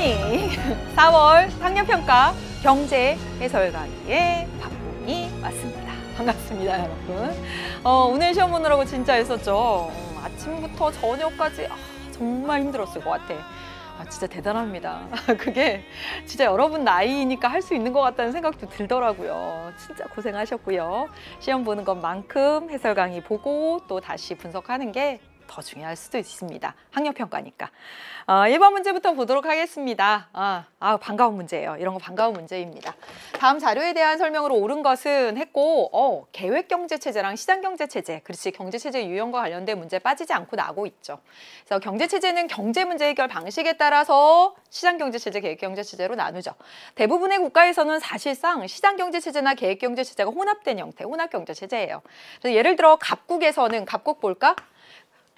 박보미 4월 학년평가 경제 해설강의박보이 맞습니다. 반갑습니다 여러분 어, 오늘 시험 보느라고 진짜 했었죠 어, 아침부터 저녁까지 아, 정말 힘들었을 것 같아 아, 진짜 대단합니다 그게 진짜 여러분 나이니까 할 수 있는 것 같다는 생각도 들더라고요 진짜 고생하셨고요 시험 보는 것만큼 해설 강의 보고 또 다시 분석하는 게더 중요할 수도 있습니다. 학력평가니까. 어, 1번 문제부터 보도록 하겠습니다. 아, 아, 반가운 문제예요. 이런 거 반가운 문제입니다. 다음 자료에 대한 설명으로 옳은 것은 했고 어, 계획경제체제랑 시장경제체제, 그렇지 경제체제 유형과 관련된 문제 빠지지 않고 나고 있죠. 그래서 경제체제는 경제 문제 해결 방식에 따라서 시장경제체제, 계획경제체제로 나누죠. 대부분의 국가에서는 사실상 시장경제체제나 계획경제체제가 혼합된 형태, 혼합경제체제예요. 그래서 예를 들어 갑국에서는 갑국 볼까?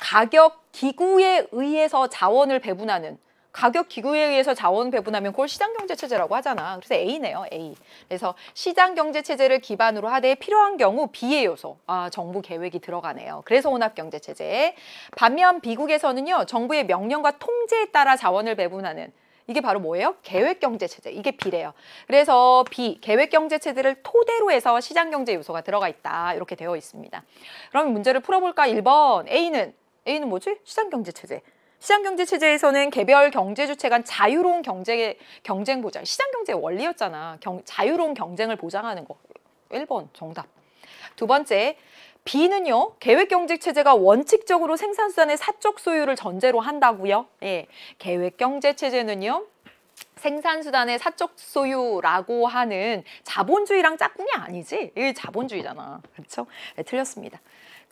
가격 기구에 의해서 자원을 배분하는 가격 기구에 의해서 자원 배분하면 그걸 시장경제체제라고 하잖아. 그래서 A네요, A. 그래서 시장경제체제를 기반으로 하되 필요한 경우 B의 요소, 아, 정부 계획이 들어가네요. 그래서 혼합경제체제. 반면 미국에서는요, 정부의 명령과 통제에 따라 자원을 배분하는 이게 바로 뭐예요? 계획경제체제. 이게 B래요. 그래서 B, 계획경제체제를 토대로 해서 시장경제 요소가 들어가 있다. 이렇게 되어 있습니다. 그럼 문제를 풀어볼까? 1번 A는 A는 뭐지? 시장경제체제. 시장경제체제에서는 개별 경제주체 간 자유로운 경제, 경쟁 보장. 시장경제의 원리였잖아. 경, 자유로운 경쟁을 보장하는 거. 1번 정답. 두 번째, B는요. 계획경제체제가 원칙적으로 생산수단의 사적 소유를 전제로 한다고요. 예, 계획경제체제는요. 생산수단의 사적 소유라고 하는 자본주의랑 짝꿍이 아니지? 이게 자본주의잖아. 그렇죠? 네, 틀렸습니다.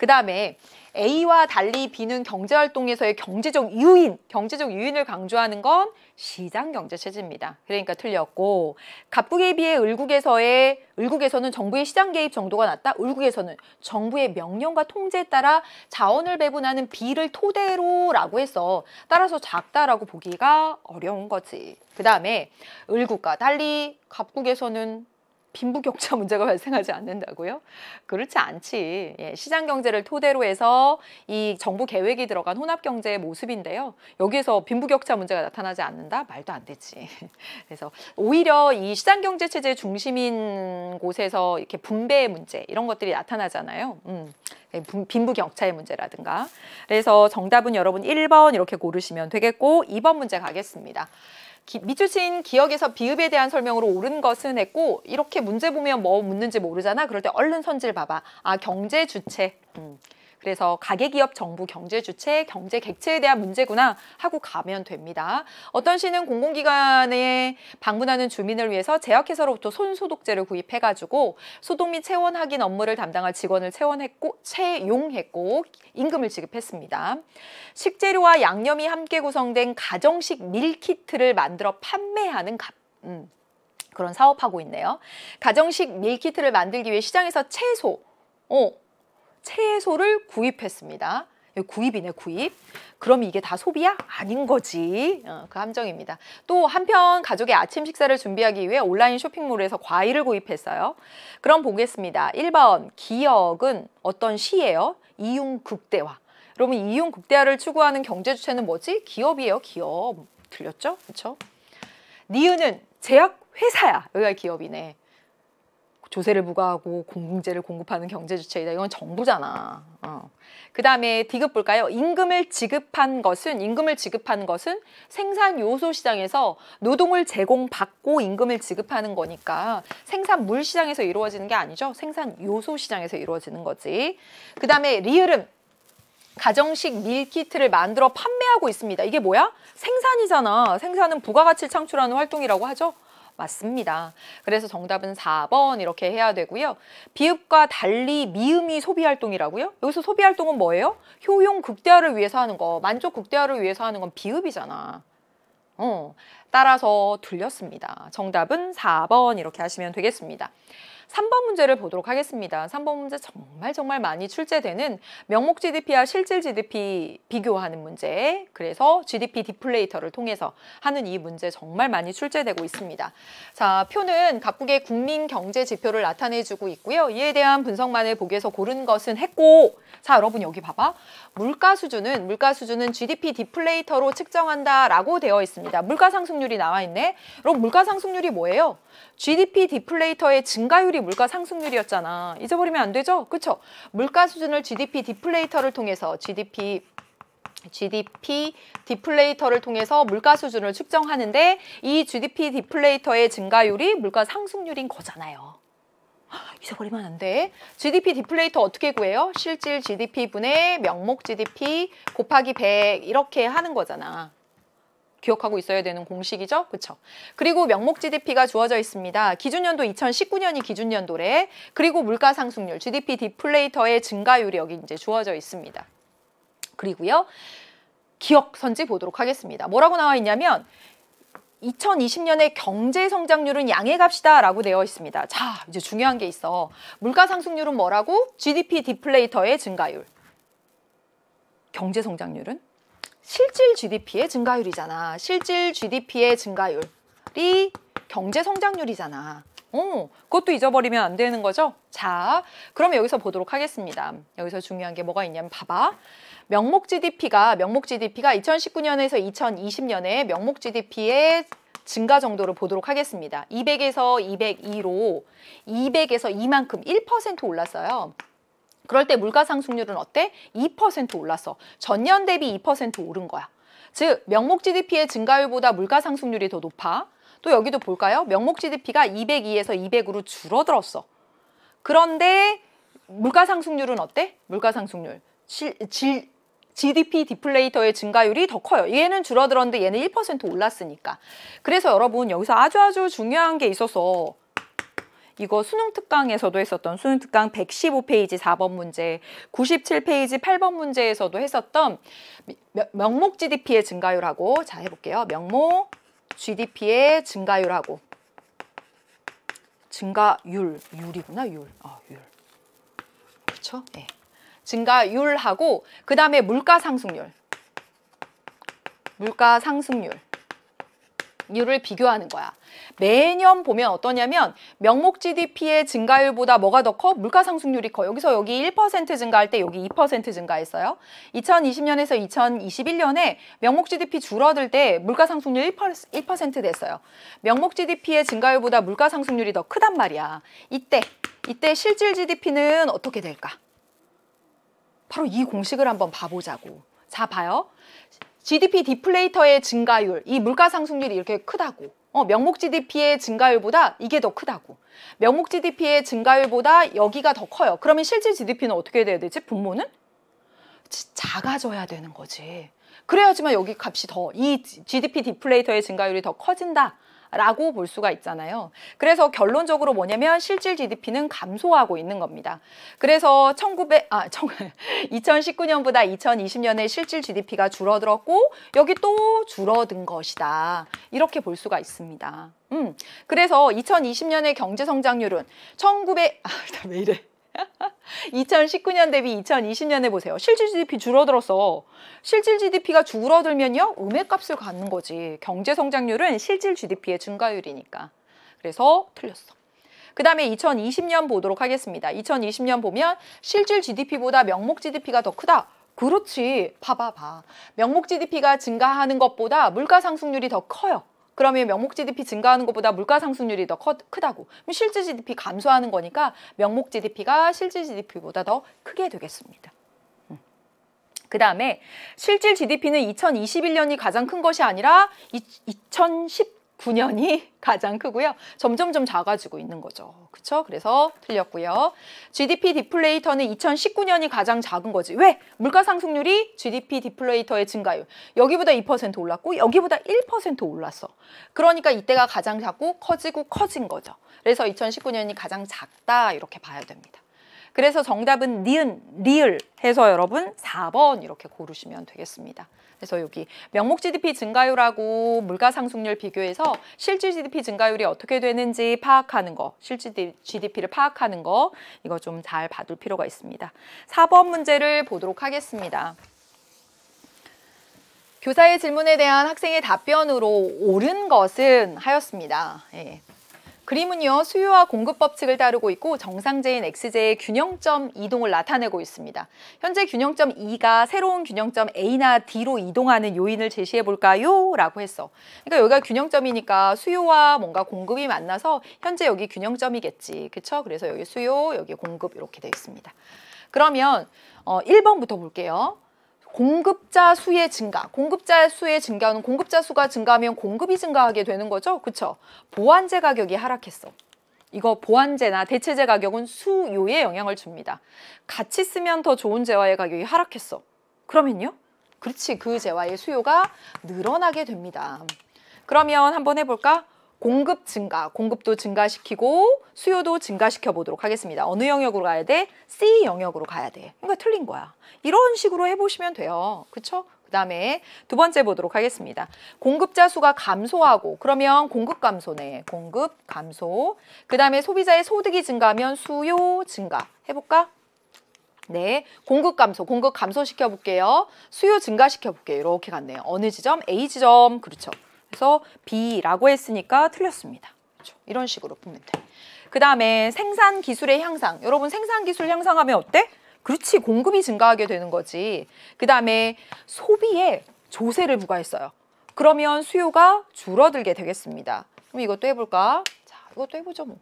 그 다음에 A와 달리 B는 경제활동에서의 경제적 유인, 경제적 유인을 강조하는 건 시장경제체제입니다. 그러니까 틀렸고 갑국에 비해 을국에서의 을국에서는 정부의 시장 개입 정도가 낮다. 을국에서는 정부의 명령과 통제에 따라 자원을 배분하는 비를 토대로라고 해서 따라서 작다라고 보기가 어려운 거지. 그 다음에 을국과 달리 갑국에서는 빈부격차 문제가 발생하지 않는다고요? 그렇지 않지. 예, 시장 경제를 토대로 해서 이 정부 계획이 들어간 혼합 경제의 모습인데요. 여기에서 빈부격차 문제가 나타나지 않는다? 말도 안 되지. 그래서 오히려 이 시장 경제 체제 중심인 곳에서 이렇게 분배의 문제 이런 것들이 나타나잖아요. 음. 예, 빈부격차의 문제라든가. 그래서 정답은 여러분 1번 이렇게 고르시면 되겠고 2번 문제 가겠습니다. 기, 미추신 기억에서 비읍에 대한 설명으로 옳은 것은 했고 이렇게 문제 보면 뭐 묻는지 모르잖아. 그럴 때 얼른 선질 봐봐. 아 경제 주체. 음. 그래서 가계기업 정부 경제 주체, 경제 객체에 대한 문제구나 하고 가면 됩니다. 어떤 시는 공공기관에 방문하는 주민을 위해서 제약회사로부터 손소독제를 구입해가지고 소독 및 체온 확인 업무를 담당할 직원을 채원했고 채용했고 임금을 지급했습니다. 식재료와 양념이 함께 구성된 가정식 밀키트를 만들어 판매하는 값. 음, 그런 사업하고 있네요. 가정식 밀키트를 만들기 위해 시장에서 채소, 어, 채소를 구입했습니다. 구입이네 구입 그럼 이게 다 소비야? 아닌 거지 어, 그 함정입니다 또 한편 가족의 아침 식사를 준비하기 위해 온라인 쇼핑몰에서 과일을 구입했어요 그럼 보겠습니다 1번 기억은 어떤 시예요? 이윤극대화 그러면 이윤극대화를 추구하는 경제주체는 뭐지? 기업이에요 기업 들렸죠? 그렇죠? 니은은 제약회사야 여기가 기업이네 조세를 부과하고 공공재를 공급하는 경제 주체이다. 이건 정부잖아. 어. 그 다음에 디귿 볼까요? 임금을 지급한 것은 임금을 지급한 것은 생산 요소 시장에서 노동을 제공받고 임금을 지급하는 거니까 생산물 시장에서 이루어지는 게 아니죠. 생산 요소 시장에서 이루어지는 거지. 그 다음에 리을은 가정식 밀키트를 만들어 판매하고 있습니다. 이게 뭐야? 생산이잖아. 생산은 부가가치를 창출하는 활동이라고 하죠. 맞습니다. 그래서 정답은 4번 이렇게 해야 되고요. 비읍과 달리 미음이 소비활동이라고요? 여기서 소비활동은 뭐예요? 효용 극대화를 위해서 하는 거, 만족 극대화를 위해서 하는 건 비읍이잖아. 어, 따라서 틀렸습니다. 정답은 4번 이렇게 하시면 되겠습니다. 3번 문제를 보도록 하겠습니다. 3번 문제 정말 정말 많이 출제되는 명목 GDP와 실질 GDP 비교하는 문제 그래서 GDP 디플레이터를 통해서 하는 이 문제 정말 많이 출제되고 있습니다. 자 표는 각국의 국민 경제 지표를 나타내주고 있고요. 이에 대한 분석만을 보기위해서 고른 것은 했고 자 여러분 여기 봐봐 물가 수준은 물가 수준은 GDP 디플레이터로 측정한다 라고 되어 있습니다. 물가 상승률이 나와 있네. 그럼 물가 상승률이 뭐예요? GDP 디플레이터의 증가율이 물가 상승률이었잖아. 잊어버리면 안 되죠? 그렇 물가 수준을 GDP 디플레이터를 통해서 GDP GDP 디플레이터를 통해서 물가 수준을 측정하는데 이 GDP 디플레이터의 증가율이 물가 상승률인 거잖아요. 잊어버리면 안 돼. GDP 디플레이터 어떻게 구해요? 실질 GDP 분의 명목 GDP 곱하기 100 이렇게 하는 거잖아. 기억하고 있어야 되는 공식이죠. 그렇죠. 그리고 명목 GDP가 주어져 있습니다. 기준년도 2019년이 기준년도래. 그리고 물가 상승률 GDP 디플레이터의 증가율이 여기 이제 주어져 있습니다. 그리고요. 기억 선지 보도록 하겠습니다. 뭐라고 나와 있냐면 2020년의 경제 성장률은 양해 갑시다라고 되어 있습니다. 자, 이제 중요한 게 있어. 물가 상승률은 뭐라고? GDP 디플레이터의 증가율. 경제 성장률은 실질 GDP의 증가율이잖아. 실질 GDP의 증가율이 경제 성장률이잖아. 어, 그것도 잊어버리면 안 되는 거죠? 자, 그럼 여기서 보도록 하겠습니다. 여기서 중요한 게 뭐가 있냐면 봐봐. 명목 GDP가 명목 GDP가 2019년에서 2020년에 명목 GDP의 증가 정도를 보도록 하겠습니다. 200에서 202로 200에서 2만큼 1% 올랐어요. 그럴 때 물가 상승률은 어때? 2% 올랐어. 전년 대비 2% 오른 거야. 즉 명목 GDP의 증가율보다 물가 상승률이 더 높아. 또 여기도 볼까요? 명목 GDP가 202에서 200으로 줄어들었어. 그런데 물가 상승률은 어때? 물가 상승률. 실, 질, GDP 디플레이터의 증가율이 더 커요. 얘는 줄어들었는데 얘는 1% 올랐으니까. 그래서 여러분 여기서 아주 아주 중요한 게 있어서 이거 수능 특강에서도 했었던 수능 특강 115페이지 4번 문제, 97페이지 8번 문제에서도 했었던 명목 GDP의 증가율하고 자 해볼게요. 명목 GDP의 증가율하고 증가율, 율이구나 율, 어, 율. 그렇죠? 네. 증가율하고 그 다음에 물가 상승률, 물가 상승률. 율을 비교하는 거야. 매년 보면 어떠냐면 명목 GDP의 증가율보다 뭐가 더 커? 물가 상승률이 커. 여기서 여기 1% 증가할 때 여기 2% 증가했어요. 2020년에서 2021년에 명목 GDP 줄어들 때 물가 상승률 1%, 1% 됐어요. 명목 GDP의 증가율보다 물가 상승률이 더 크단 말이야. 이때 이때 실질 GDP는 어떻게 될까? 바로 이 공식을 한번 봐보자고. 자, 봐요. GDP 디플레이터의 증가율, 이 물가 상승률이 이렇게 크다고. 어, 명목 GDP의 증가율보다 이게 더 크다고. 명목 GDP의 증가율보다 여기가 더 커요. 그러면 실질 GDP는 어떻게 돼야 되지? 분모는? 작아져야 되는 거지. 그래야지만 여기 값이 더, 이 GDP 디플레이터의 증가율이 더 커진다. 라고 볼 수가 있잖아요. 그래서 결론적으로 뭐냐면 실질 GDP는 감소하고 있는 겁니다. 그래서 1900, 아, 2019년보다 2020년에 실질 GDP가 줄어들었고 여기 또 줄어든 것이다. 이렇게 볼 수가 있습니다. 음, 그래서 2020년의 경제 성장률은 1900, 아, 왜 이래. 2019년 대비 2020년에 보세요. 실질 GDP 줄어들어서 실질 GDP가 줄어들면요. 음액값을 갖는 거지. 경제 성장률은 실질 GDP의 증가율이니까. 그래서 틀렸어. 그 다음에 2020년 보도록 하겠습니다. 2020년 보면 실질 GDP보다 명목 GDP가 더 크다. 그렇지. 봐봐봐. 명목 GDP가 증가하는 것보다 물가 상승률이 더 커요. 그러면 명목 GDP 증가하는 것보다 물가 상승률이 더 커, 크다고. 그럼 실제 GDP 감소하는 거니까 명목 GDP가 실질 GDP보다 더 크게 되겠습니다. 음. 그 다음에 실질 GDP는 2021년이 가장 큰 것이 아니라 2010 9년이 가장 크고요. 점점점 작아지고 있는 거죠. 그렇죠? 그래서 틀렸고요. GDP 디플레이터는 2019년이 가장 작은 거지. 왜? 물가 상승률이 GDP 디플레이터의 증가율. 여기보다 2% 올랐고 여기보다 1% 올랐어. 그러니까 이때가 가장 작고 커지고 커진 거죠. 그래서 2019년이 가장 작다 이렇게 봐야 됩니다. 그래서 정답은 니은, 리을 해서 여러분 4번 이렇게 고르시면 되겠습니다. 그래서 여기 명목 GDP 증가율하고 물가 상승률 비교해서 실질 GDP 증가율이 어떻게 되는지 파악하는 거, 실질 GDP를 파악하는 거 이거 좀 잘 봐둘 필요가 있습니다. 4번 문제를 보도록 하겠습니다. 교사의 질문에 대한 학생의 답변으로 옳은 것은 하였습니다. 예. 그림은요 수요와 공급 법칙을 다루고 있고 정상제인 x제의 균형점 이동을 나타내고 있습니다. 현재 균형점 E가 새로운 균형점 A나 D로 이동하는 요인을 제시해 볼까요? 라고 했어. 그러니까 여기가 균형점이니까 수요와 뭔가 공급이 만나서 현재 여기 균형점이겠지. 그쵸? 그래서 여기 수요, 여기 공급 이렇게 되어 있습니다. 그러면 어, 1번부터 볼게요. 공급자 수의 증가, 공급자 수의 증가는 공급자 수가 증가하면 공급이 증가하게 되는 거죠. 그렇죠? 보완제 가격이 하락했어. 이거 보완제나 대체제 가격은 수요에 영향을 줍니다. 같이 쓰면 더 좋은 재화의 가격이 하락했어. 그러면요? 그렇지, 그 재화의 수요가 늘어나게 됩니다. 그러면 한번 해볼까? 공급 증가, 공급도 증가시키고 수요도 증가시켜 보도록 하겠습니다. 어느 영역으로 가야 돼? C 영역으로 가야 돼. 그러니까 틀린 거야. 이런 식으로 해보시면 돼요. 그렇죠그 다음에 두 번째 보도록 하겠습니다. 공급자 수가 감소하고 그러면 공급 감소네. 공급 감소. 그 다음에 소비자의 소득이 증가하면 수요 증가. 해볼까? 네, 공급 감소, 공급 감소시켜 볼게요. 수요 증가시켜 볼게요. 이렇게 갔네요. 어느 지점? A 지점, 그렇죠. 그래서 B라고 했으니까 틀렸습니다. 그렇죠? 이런 식으로 보면 돼. 그 다음에 생산 기술의 향상. 여러분 생산 기술 향상하면 어때? 그렇지 공급이 증가하게 되는 거지. 그 다음에 소비에 조세를 부과했어요. 그러면 수요가 줄어들게 되겠습니다. 그럼 이것도 해볼까? 자, 이것도 해보죠 뭐.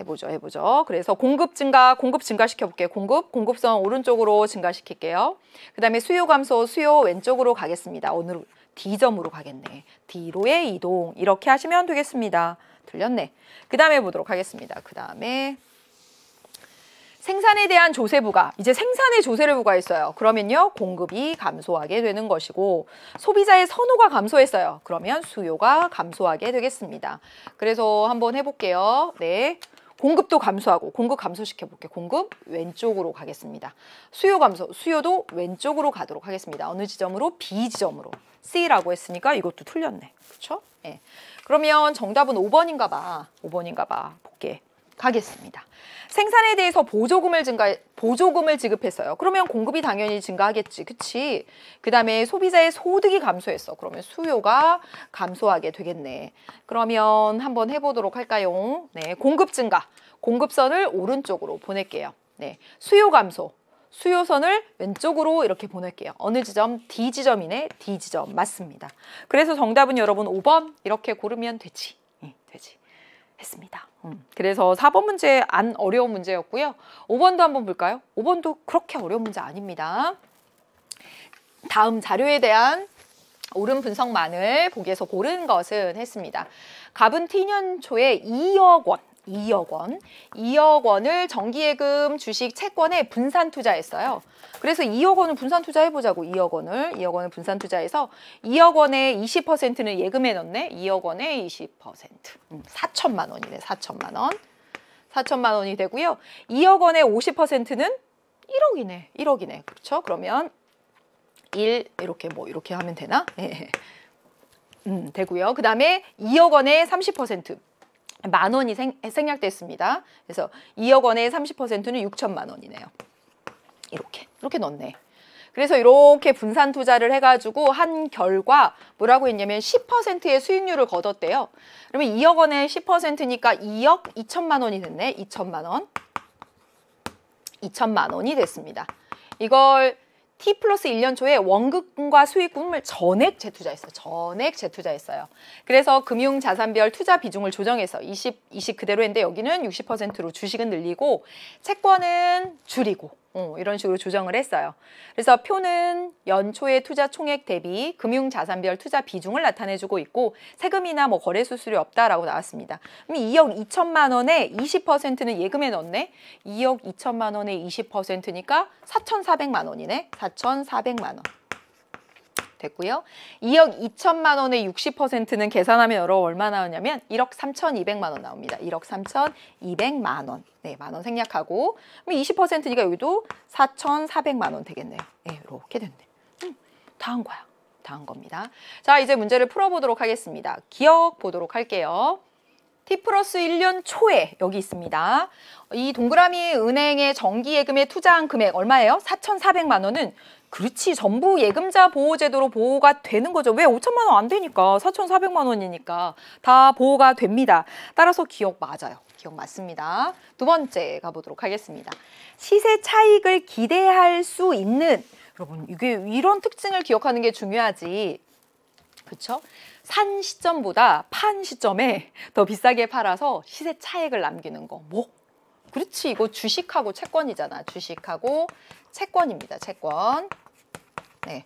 해보죠, 해보죠. 그래서 공급 증가, 공급 증가시켜볼게요. 공급, 공급성 오른쪽으로 증가시킬게요. 그 다음에 수요 감소, 수요 왼쪽으로 가겠습니다. 오늘 D점으로 가겠네. D로의 이동 이렇게 하시면 되겠습니다. 들렸네. 그 다음에 보도록 하겠습니다. 그 다음에 생산에 대한 조세 부과 이제 생산에 조세를 부과했어요. 그러면요 공급이 감소하게 되는 것이고 소비자의 선호가 감소했어요. 그러면 수요가 감소하게 되겠습니다. 그래서 한번 해볼게요. 네. 공급도 감소하고 공급 감소시켜 볼게요. 공급 왼쪽으로 가겠습니다. 수요 감소, 수요도 왼쪽으로 가도록 하겠습니다. 어느 지점으로? B 지점으로. C라고 했으니까 이것도 틀렸네. 그렇죠? 예. 그러면 정답은 5번인가 봐. 5번인가 봐. 볼게. 가겠습니다. 생산에 대해서 보조금을 증가 보조금을 지급했어요. 그러면 공급이 당연히 증가하겠지. 그치? 그 다음에 소비자의 소득이 감소했어. 그러면 수요가 감소하게 되겠네. 그러면 한번 해보도록 할까요? 네, 공급 증가. 공급선을 오른쪽으로 보낼게요. 네, 수요 감소. 수요선을 왼쪽으로 이렇게 보낼게요. 어느 지점? D 지점이네. D 지점 맞습니다. 그래서 정답은 여러분 5번 이렇게 고르면 되지. 네, 되지. 했습니다. 음. 그래서 4번 문제 안 어려운 문제였고요. 5번도 한번 볼까요? 5번도 그렇게 어려운 문제 아닙니다. 다음 자료에 대한 옳은 분석만을 보기에서 고른 것은 했습니다. 갑은 T년 초에 2억 원, 2억 원, 2억 원을 정기예금, 주식, 채권에 분산 투자했어요. 그래서 2억 원을 분산 투자해보자고 2억 원을, 2억 원을 분산 투자해서 2억 원의 20%는 예금해 넣네, 2억 원의 20%, 음, 4천만 원이네, 4천만 원. 4천만 원이 되고요. 2억 원의 50%는 1억이네, 1억이네, 그렇죠? 그러면 1 이렇게 뭐 이렇게 하면 되나? 예. 음, 되고요. 그 다음에 2억 원의 30%. 만 원이 생, 생략됐습니다. 그래서 2억 원의 30%는 6천만 원이네요. 이렇게 이렇게 넣네. 그래서 이렇게 분산 투자를 해가지고 한 결과 뭐라고 했냐면 10%의 수익률을 거뒀대요. 그러면 2억 원에 10%니까 2억 2천만 원이 됐네. 2천만 원. 2천만 원이 됐습니다. 이걸 T 플러스 1년 초에 원금과 수익금을 전액 재투자했어요. 전액 재투자했어요. 그래서 금융 자산별 투자 비중을 조정해서 20, 20 그대로 했는데 여기는 60%로 주식은 늘리고 채권은 줄이고 어, 이런 식으로 조정을 했어요. 그래서 표는 연초의 투자 총액 대비 금융 자산별 투자 비중을 나타내주고 있고 세금이나 뭐 거래 수수료 없다라고 나왔습니다. 그럼 2억 2천만 원에 20%는 예금에 넣었네. 2억 2천만 원에 20%니까 4,400만 원이네. 4,400만 원. 됐고요. 2억 2천만 원의 60%는 계산하면 여러 얼마 나오냐면 1억 3,200만 원 나옵니다. 1억 3,200만 원. 네, 만 원 생략하고 20%니까 여기도 4,400만 원 되겠네요. 네, 이렇게 됐네. 음, 다한 거야. 다한 겁니다. 자, 이제 문제를 풀어보도록 하겠습니다. 기억 보도록 할게요. T 플러스 1년 초에 여기 있습니다. 이 동그라미 은행의 정기예금에 투자한 금액 얼마예요? 4,400만 원은 그렇지 전부 예금자 보호제도로 보호가 되는 거죠. 왜 5천만 원 안 되니까 4,400만 원이니까 다 보호가 됩니다. 따라서 기억 맞아요. 기억 맞습니다. 두 번째 가보도록 하겠습니다. 시세 차익을 기대할 수 있는 여러분 이게 이런 특징을 기억하는 게 중요하지. 그렇죠? 산 시점보다 판 시점에 더 비싸게 팔아서 시세 차익을 남기는 거. 뭐? 그렇지 이거 주식하고 채권이잖아 주식하고 채권입니다. 채권. 네.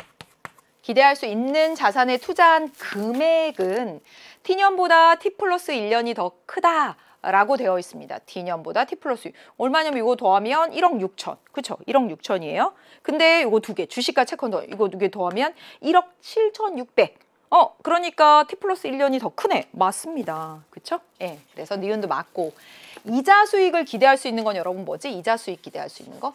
기대할 수 있는 자산에 투자한 금액은 T년보다 T 플러스 1년이 더 크다. 라고 되어 있습니다. D년보다 T 플러스 얼마냐면 이거 더하면 1억 6천. 그렇죠 1억 6천이에요. 근데 이거 두 개, 주식과 채권 더, 이거 두 개 더하면 1억 7천 6백. 어, 그러니까 T 플러스 1년이 더 크네. 맞습니다. 그렇죠 예. 그래서 니은도 맞고. 이자 수익을 기대할 수 있는 건 여러분 뭐지? 이자 수익 기대할 수 있는 거?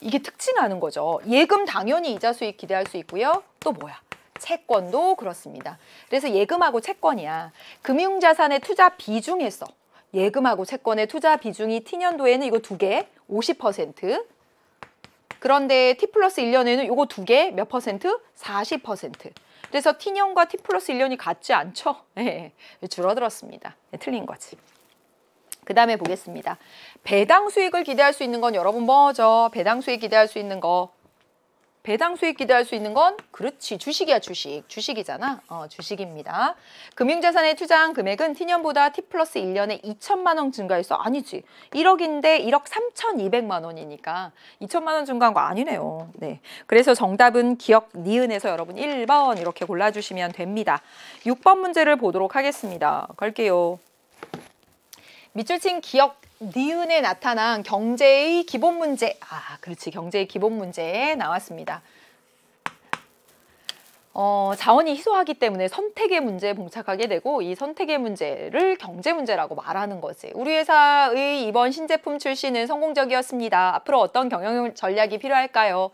이게 특징하는 거죠. 예금 당연히 이자 수익 기대할 수 있고요. 또 뭐야? 채권도 그렇습니다. 그래서 예금하고 채권이야. 금융자산의 투자 비중에서 예금하고 채권의 투자 비중이 T년도에는 이거 두 개, 50%. 그런데 T 플러스 1년에는 이거 두 개, 몇 퍼센트? 40%. 그래서 T년과 T 플러스 1년이 같지 않죠? 네, 줄어들었습니다. 네, 틀린 거지. 그 다음에 보겠습니다. 배당 수익을 기대할 수 있는 건 여러분 뭐죠? 배당 수익 기대할 수 있는 거. 배당 수익 기대할 수 있는 건 그렇지 주식이야 주식 주식이잖아 어, 주식입니다 금융자산의 투자한 금액은 티년보다 티 플러스 1년에 2천만 원 증가해서 아니지 1억인데 1억 3,200만 원이니까 2천만 원 증가한 거 아니네요 네 그래서 정답은 기억 니은에서 여러분 1번 이렇게 골라주시면 됩니다 6번 문제를 보도록 하겠습니다 갈게요 밑줄 친 기억 니은에 나타난 경제의 기본 문제. 아, 그렇지. 경제의 기본 문제 나왔습니다. 어, 자원이 희소하기 때문에 선택의 문제에 봉착하게 되고 이 선택의 문제를 경제 문제라고 말하는 거지. 우리 회사의 이번 신제품 출시는 성공적이었습니다. 앞으로 어떤 경영 전략이 필요할까요?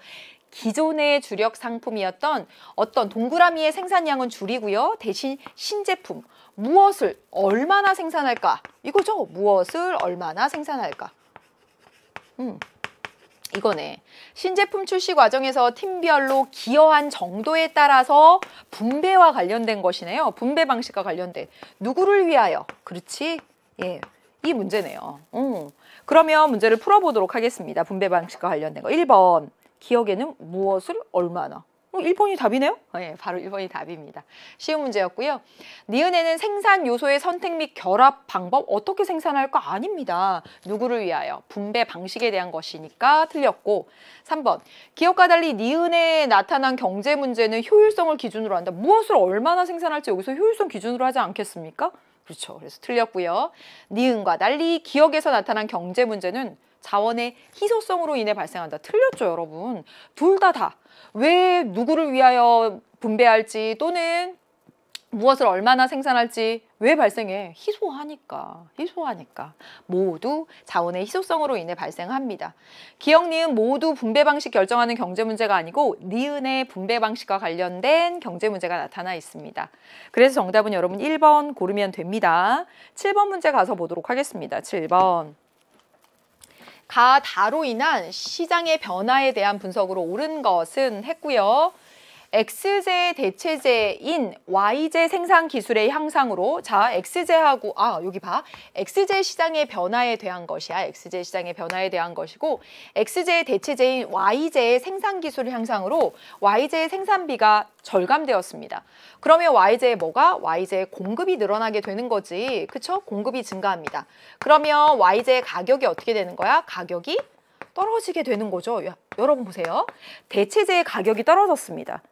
기존의 주력 상품이었던 어떤 동그라미의 생산량은 줄이고요. 대신 신제품, 무엇을 얼마나 생산할까? 이거죠. 무엇을 얼마나 생산할까? 음. 이거네. 신제품 출시 과정에서 팀별로 기여한 정도에 따라서 분배와 관련된 것이네요. 분배 방식과 관련된. 누구를 위하여? 그렇지. 예. 이 문제네요. 음. 그러면 문제를 풀어보도록 하겠습니다. 분배 방식과 관련된 거. 1번. 기억에는 무엇을 얼마나? 1번이 어, 답이네요? 네, 바로 1번이 답입니다. 쉬운 문제였고요. 니은에는 생산 요소의 선택 및 결합 방법 어떻게 생산할 거 아닙니다. 누구를 위하여? 분배 방식에 대한 것이니까 틀렸고 3번 기업과 달리 니은에 나타난 경제 문제는 효율성을 기준으로 한다. 무엇을 얼마나 생산할지 여기서 효율성 기준으로 하지 않겠습니까? 그렇죠. 그래서 틀렸고요. 니은과 달리 기억에서 나타난 경제 문제는 자원의 희소성으로 인해 발생한다. 틀렸죠, 여러분. 둘 다 다. 왜 누구를 위하여 분배할지 또는 무엇을 얼마나 생산할지 왜 발생해? 희소하니까. 희소하니까. 모두 자원의 희소성으로 인해 발생합니다. 기역, 니은 모두 분배 방식 결정하는 경제 문제가 아니고 니은의 분배 방식과 관련된 경제 문제가 나타나 있습니다. 그래서 정답은 여러분 1번 고르면 됩니다. 7번 문제 가서 보도록 하겠습니다. 7번. 가다로 인한 시장의 변화에 대한 분석으로 옳은 것은 했고요. X제 대체제인 Y제 생산 기술의 향상으로 자 X제하고 아 여기 봐 X제 시장의 변화에 대한 것이야 X제 시장의 변화에 대한 것이고 X제 대체제인 Y제의 생산 기술 향상으로 Y제의 생산비가 절감되었습니다. 그러면 Y제의 뭐가 Y제의 공급이 늘어나게 되는 거지 그쵸? 공급이 증가합니다. 그러면 Y제의 가격이 어떻게 되는 거야? 가격이 떨어지게 되는 거죠. 야, 여러분 보세요. 대체제의 가격이 떨어졌습니다.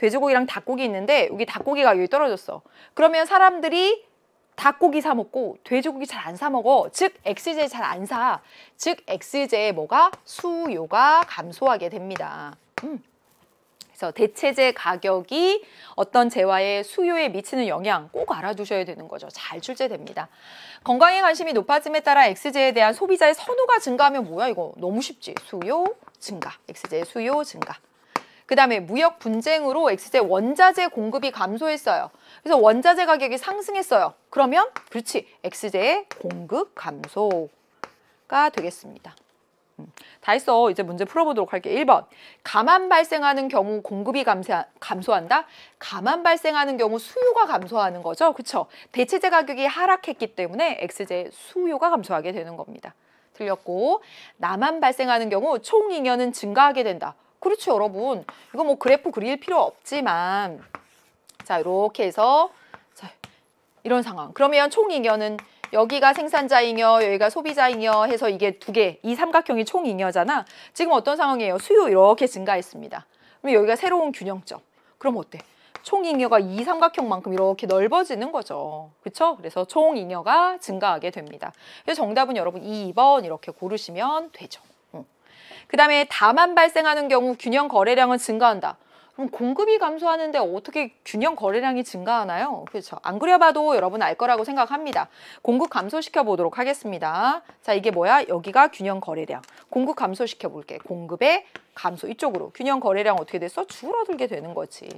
돼지고기랑 닭고기 있는데 여기 닭고기 가격이 떨어졌어. 그러면 사람들이 닭고기 사 먹고 돼지고기 잘 안 사 먹어. 즉 엑스제 잘 안 사. 즉 엑스제의 뭐가 수요가 감소하게 됩니다. 음. 그래서 대체제 가격이 어떤 재화의 수요에 미치는 영향 꼭 알아두셔야 되는 거죠. 잘 출제됩니다. 건강에 관심이 높아짐에 따라 엑스제에 대한 소비자의 선호가 증가하면 뭐야 이거 너무 쉽지. 수요 증가, 엑스제의 수요 증가. 그다음에 무역 분쟁으로 엑스제 원자재 공급이 감소했어요. 그래서 원자재 가격이 상승했어요. 그러면 그렇지 엑스제의 공급 감소가 되겠습니다. 음, 다했어 이제 문제 풀어보도록 할게요. 1번. 가만 발생하는 경우 공급이 감세, 감소한다? 가만 발생하는 경우 수요가 감소하는 거죠. 그렇죠? 대체재 가격이 하락했기 때문에 엑스제 수요가 감소하게 되는 겁니다. 틀렸고 나만 발생하는 경우 총잉여는 증가하게 된다. 그렇죠 여러분 이거 뭐 그래프 그릴 필요 없지만 자 이렇게 해서 자, 이런 상황 그러면 총잉여는 여기가 생산자잉여 여기가 소비자잉여 해서 이게 두 개 이 삼각형이 총잉여잖아 지금 어떤 상황이에요 수요 이렇게 증가했습니다 그럼 여기가 새로운 균형점 그럼 어때 총잉여가 이 삼각형만큼 이렇게 넓어지는 거죠. 그렇죠? 그래서 총잉여가 증가하게 됩니다. 그래서 정답은 여러분 2번 이렇게 고르시면 되죠. 그다음에 다만 발생하는 경우 균형 거래량은 증가한다. 그럼 공급이 감소하는데 어떻게 균형 거래량이 증가하나요? 그렇죠. 안 그려봐도 여러분 알 거라고 생각합니다. 공급 감소시켜 보도록 하겠습니다. 자, 이게 뭐야? 여기가 균형 거래량. 공급 감소시켜 볼게. 공급의 감소 이쪽으로 균형 거래량 어떻게 됐어? 줄어들게 되는 거지.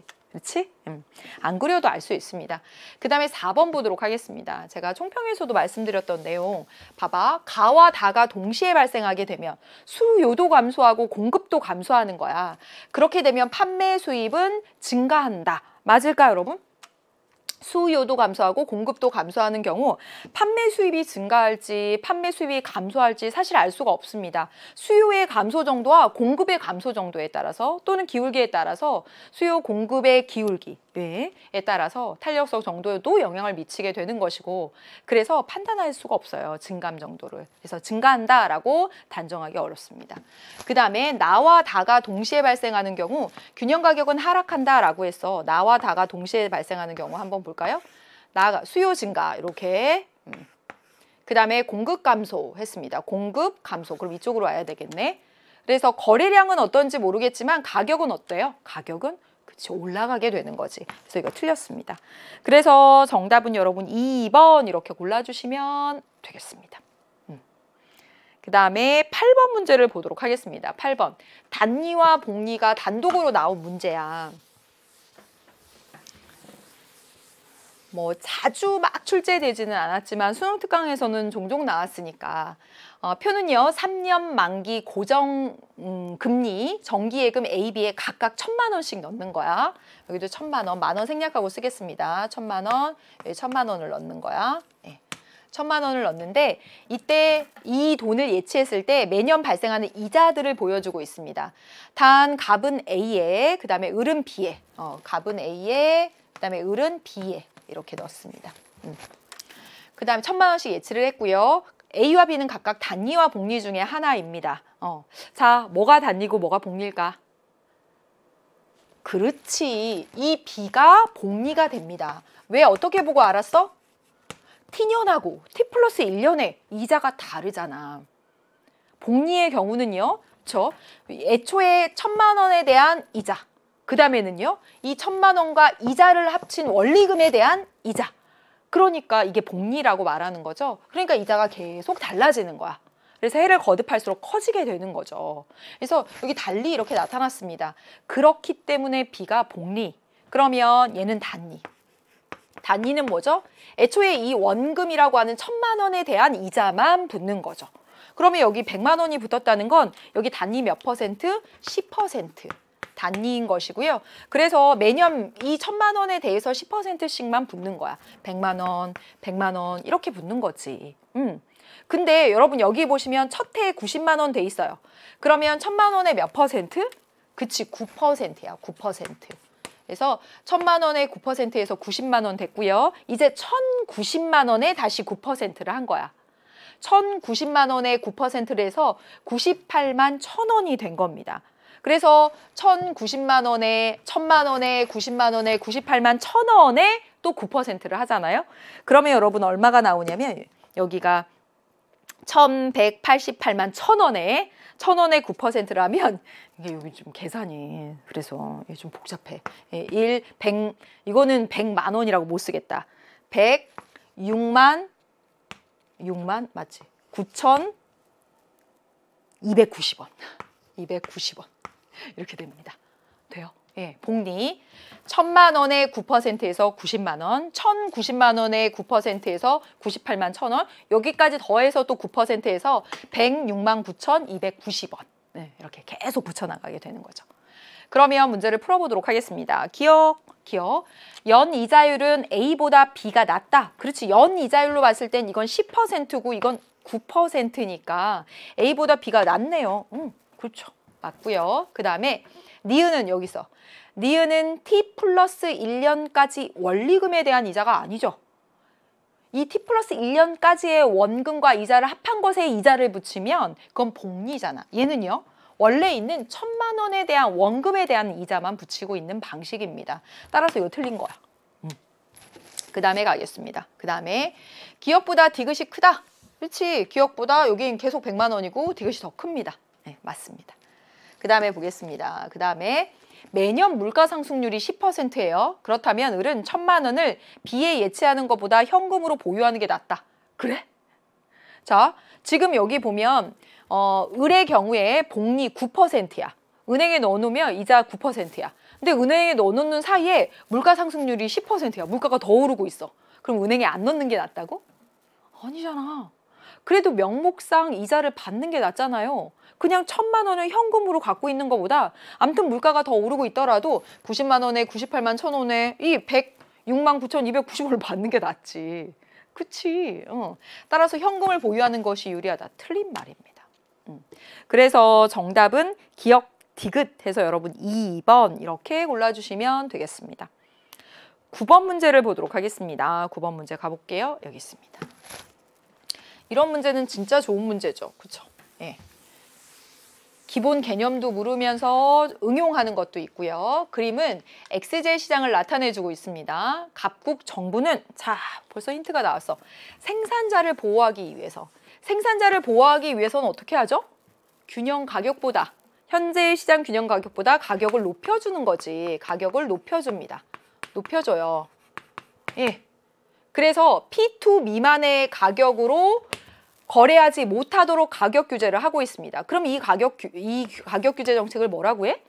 그렇지? 음. 안 그려도 알 수 있습니다. 그 다음에 4번 보도록 하겠습니다. 제가 총평에서도 말씀드렸던 내용 봐봐. 가와 다가 동시에 발생하게 되면 수요도 감소하고 공급도 감소하는 거야. 그렇게 되면 판매 수입은 증가한다. 맞을까 요 여러분? 수요도 감소하고 공급도 감소하는 경우 판매 수입이 증가할지 판매 수입이 감소할지 사실 알 수가 없습니다. 수요의 감소 정도와 공급의 감소 정도에 따라서 또는 기울기에 따라서 수요 공급의 기울기 뇌에 따라서 탄력성 정도에도 영향을 미치게 되는 것이고 그래서 판단할 수가 없어요. 증감 정도를. 그래서 증가한다라고 단정하기 어렵습니다. 그 다음에 나와 다가 동시에 발생하는 경우 균형 가격은 하락한다라고 해서 나와 다가 동시에 발생하는 경우 한번 볼까요? 나가 수요 증가 이렇게 음. 그 다음에 공급 감소 했습니다. 공급 감소 그럼 이쪽으로 와야 되겠네. 그래서 거래량은 어떤지 모르겠지만 가격은 어때요? 가격은 그렇지 올라가게 되는 거지. 그래서 이거 틀렸습니다. 그래서 정답은 여러분 2번 이렇게 골라주시면 되겠습니다. 음. 그 다음에 8번 문제를 보도록 하겠습니다. 8번 단리와 복리가 단독으로 나온 문제야. 뭐 자주 막 출제되지는 않았지만 수능 특강에서는 종종 나왔으니까 어, 표는요 3년 만기 고정 음, 금리 정기예금 AB에 각각 천만 원씩 넣는 거야 여기도 천만 원, 만 원 생략하고 쓰겠습니다 천만 원, 여 예, 천만 원을 넣는 거야 네. 천만 원을 넣는데 이때 이 돈을 예치했을 때 매년 발생하는 이자들을 보여주고 있습니다. 단 갑은 A에 그다음에 을은 B에 어, 갑은 A에 그다음에 을은 B에 이렇게 넣었습니다. 음. 그 다음에 천만 원씩 예치를 했고요. A와 B는 각각 단위와 복리 중에 하나입니다. 어. 자, 뭐가 단위고 뭐가 복리일까? 그렇지. 이 B가 복리가 됩니다. 왜 어떻게 보고 알았어? T년하고 T 플러스 1년에 이자가 다르잖아. 복리의 경우는요. 저 애초에 천만 원에 대한 이자 그 다음에는요. 이 천만 원과 이자를 합친 원리금에 대한 이자. 그러니까 이게 복리라고 말하는 거죠. 그러니까 이자가 계속 달라지는 거야. 그래서 해를 거듭할수록 커지게 되는 거죠. 그래서 여기 달리 이렇게 나타났습니다. 그렇기 때문에 B가 복리. 그러면 얘는 단리. 단리는 뭐죠? 애초에 이 원금이라고 하는 천만 원에 대한 이자만 붙는 거죠. 그러면 여기 백만 원이 붙었다는 건 여기 단위몇 퍼센트? 십퍼센트 단위인 것이고요. 그래서 매년 이 천만 원에 대해서 10%씩만 붙는 거야. 100만 원, 100만 원 이렇게 붙는 거지. 음. 근데 여러분 여기 보시면 첫 해에 90만 원 돼 있어요. 그러면 천만 원에 몇 퍼센트? 그치 9%야. 9%. 그래서 천만 원에 9%에서 90만 원 됐고요. 이제 1,090만 원에 다시 9%를 한 거야. 1,090만 원에 9%를 해서 98만 1,000원이 된 겁니다. 그래서 천구십만 원에 천만 원에 구십만 원에 구십팔만천 원에 또 구퍼센트를 하잖아요. 그러면 여러분 얼마가 나오냐면 여기가 천백팔십팔만천 원에 천 원에 구퍼센트를 하면 이게 여기 좀 계산이 그래서 이게 좀 복잡해. 예, 일백 이거는 백만 원이라고 못 쓰겠다. 백육만육만 맞지? 구천 이백원 이백구십 원 이렇게 됩니다. 돼요? 예, 복리 천만 원에 구에서 구십만 원, 천구십만 원에 구에서구십만천 원, 여기까지 더해서 또구에서 백육만 구천 이백원 네, 이렇게 계속 붙여나가게 되는 거죠. 그러면 문제를 풀어보도록 하겠습니다. 기억, 기억. 연 이자율은 A보다 B가 낮다. 그렇지, 연 이자율로 봤을 땐 이건 십퍼고 이건 구니까 A보다 B가 낮네요. 음, 그렇죠. 맞고요. 그 다음에 니은은 여기서 니은은 t 플러스 1년까지 원리금에 대한 이자가 아니죠. 이 t 플러스 1년까지의 원금과 이자를 합한 것에 이자를 붙이면 그건 복리잖아. 얘는요. 원래 있는 천만 원에 대한 원금에 대한 이자만 붙이고 있는 방식입니다. 따라서 이거 틀린 거야. 음. 그 다음에 가겠습니다. 그 다음에 기업보다 디귿이 크다. 그렇지. 기업보다 여긴 계속 100만 원이고 디귿이 더 큽니다. 네, 맞습니다. 그 다음에 보겠습니다. 그 다음에 매년 물가 상승률이 10%예요. 그렇다면 을은 천만 원을 비에 예치하는 것보다 현금으로 보유하는 게 낫다. 그래? 자, 지금 여기 보면 어, 을의 경우에 복리 9%야. 은행에 넣어놓으면 이자 9%야. 근데 은행에 넣어놓는 사이에 물가 상승률이 10%야. 물가가 더 오르고 있어. 그럼 은행에 안 넣는 게 낫다고? 아니잖아. 그래도 명목상 이자를 받는 게 낫잖아요. 그냥 천만 원을 현금으로 갖고 있는 것보다 암튼 물가가 더 오르고 있더라도 90만 원에 98만 천 원에 이 106만 9,290원을 받는 게 낫지. 그치. 어. 따라서 현금을 보유하는 것이 유리하다. 틀린 말입니다. 음. 그래서 정답은 기억 디귿해서 여러분 2번 이렇게 골라주시면 되겠습니다. 9번 문제를 보도록 하겠습니다. 9번 문제 가볼게요. 여기 있습니다. 이런 문제는 진짜 좋은 문제죠. 그렇죠? 예. 기본 개념도 물으면서 응용하는 것도 있고요. 그림은 엑스제 시장을 나타내주고 있습니다. 각국 정부는 자 벌써 힌트가 나왔어. 생산자를 보호하기 위해서 생산자를 보호하기 위해서는 어떻게 하죠? 균형 가격보다 현재 시장 균형 가격보다 가격을 높여주는 거지. 가격을 높여줍니다. 높여줘요. 예, 그래서 P2 미만의 가격으로 거래하지 못하도록 가격 규제를 하고 있습니다. 그럼 이 가격 이 가격 규제 정책을 뭐라고 해?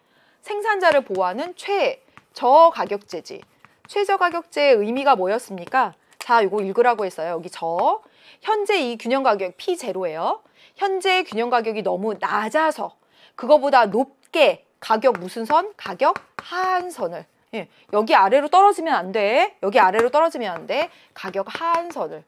생산자를 보호하는 최저 가격제지. 최저 가격제의 의미가 뭐였습니까? 자, 이거 읽으라고 했어요. 여기 저 현재 이 균형 가격 P0예요. 현재 균형 가격이 너무 낮아서 그거보다 높게 가격 무슨 선? 가격 하한선을 예, 여기 아래로 떨어지면 안 돼. 여기 아래로 떨어지면 안 돼. 가격 하한선을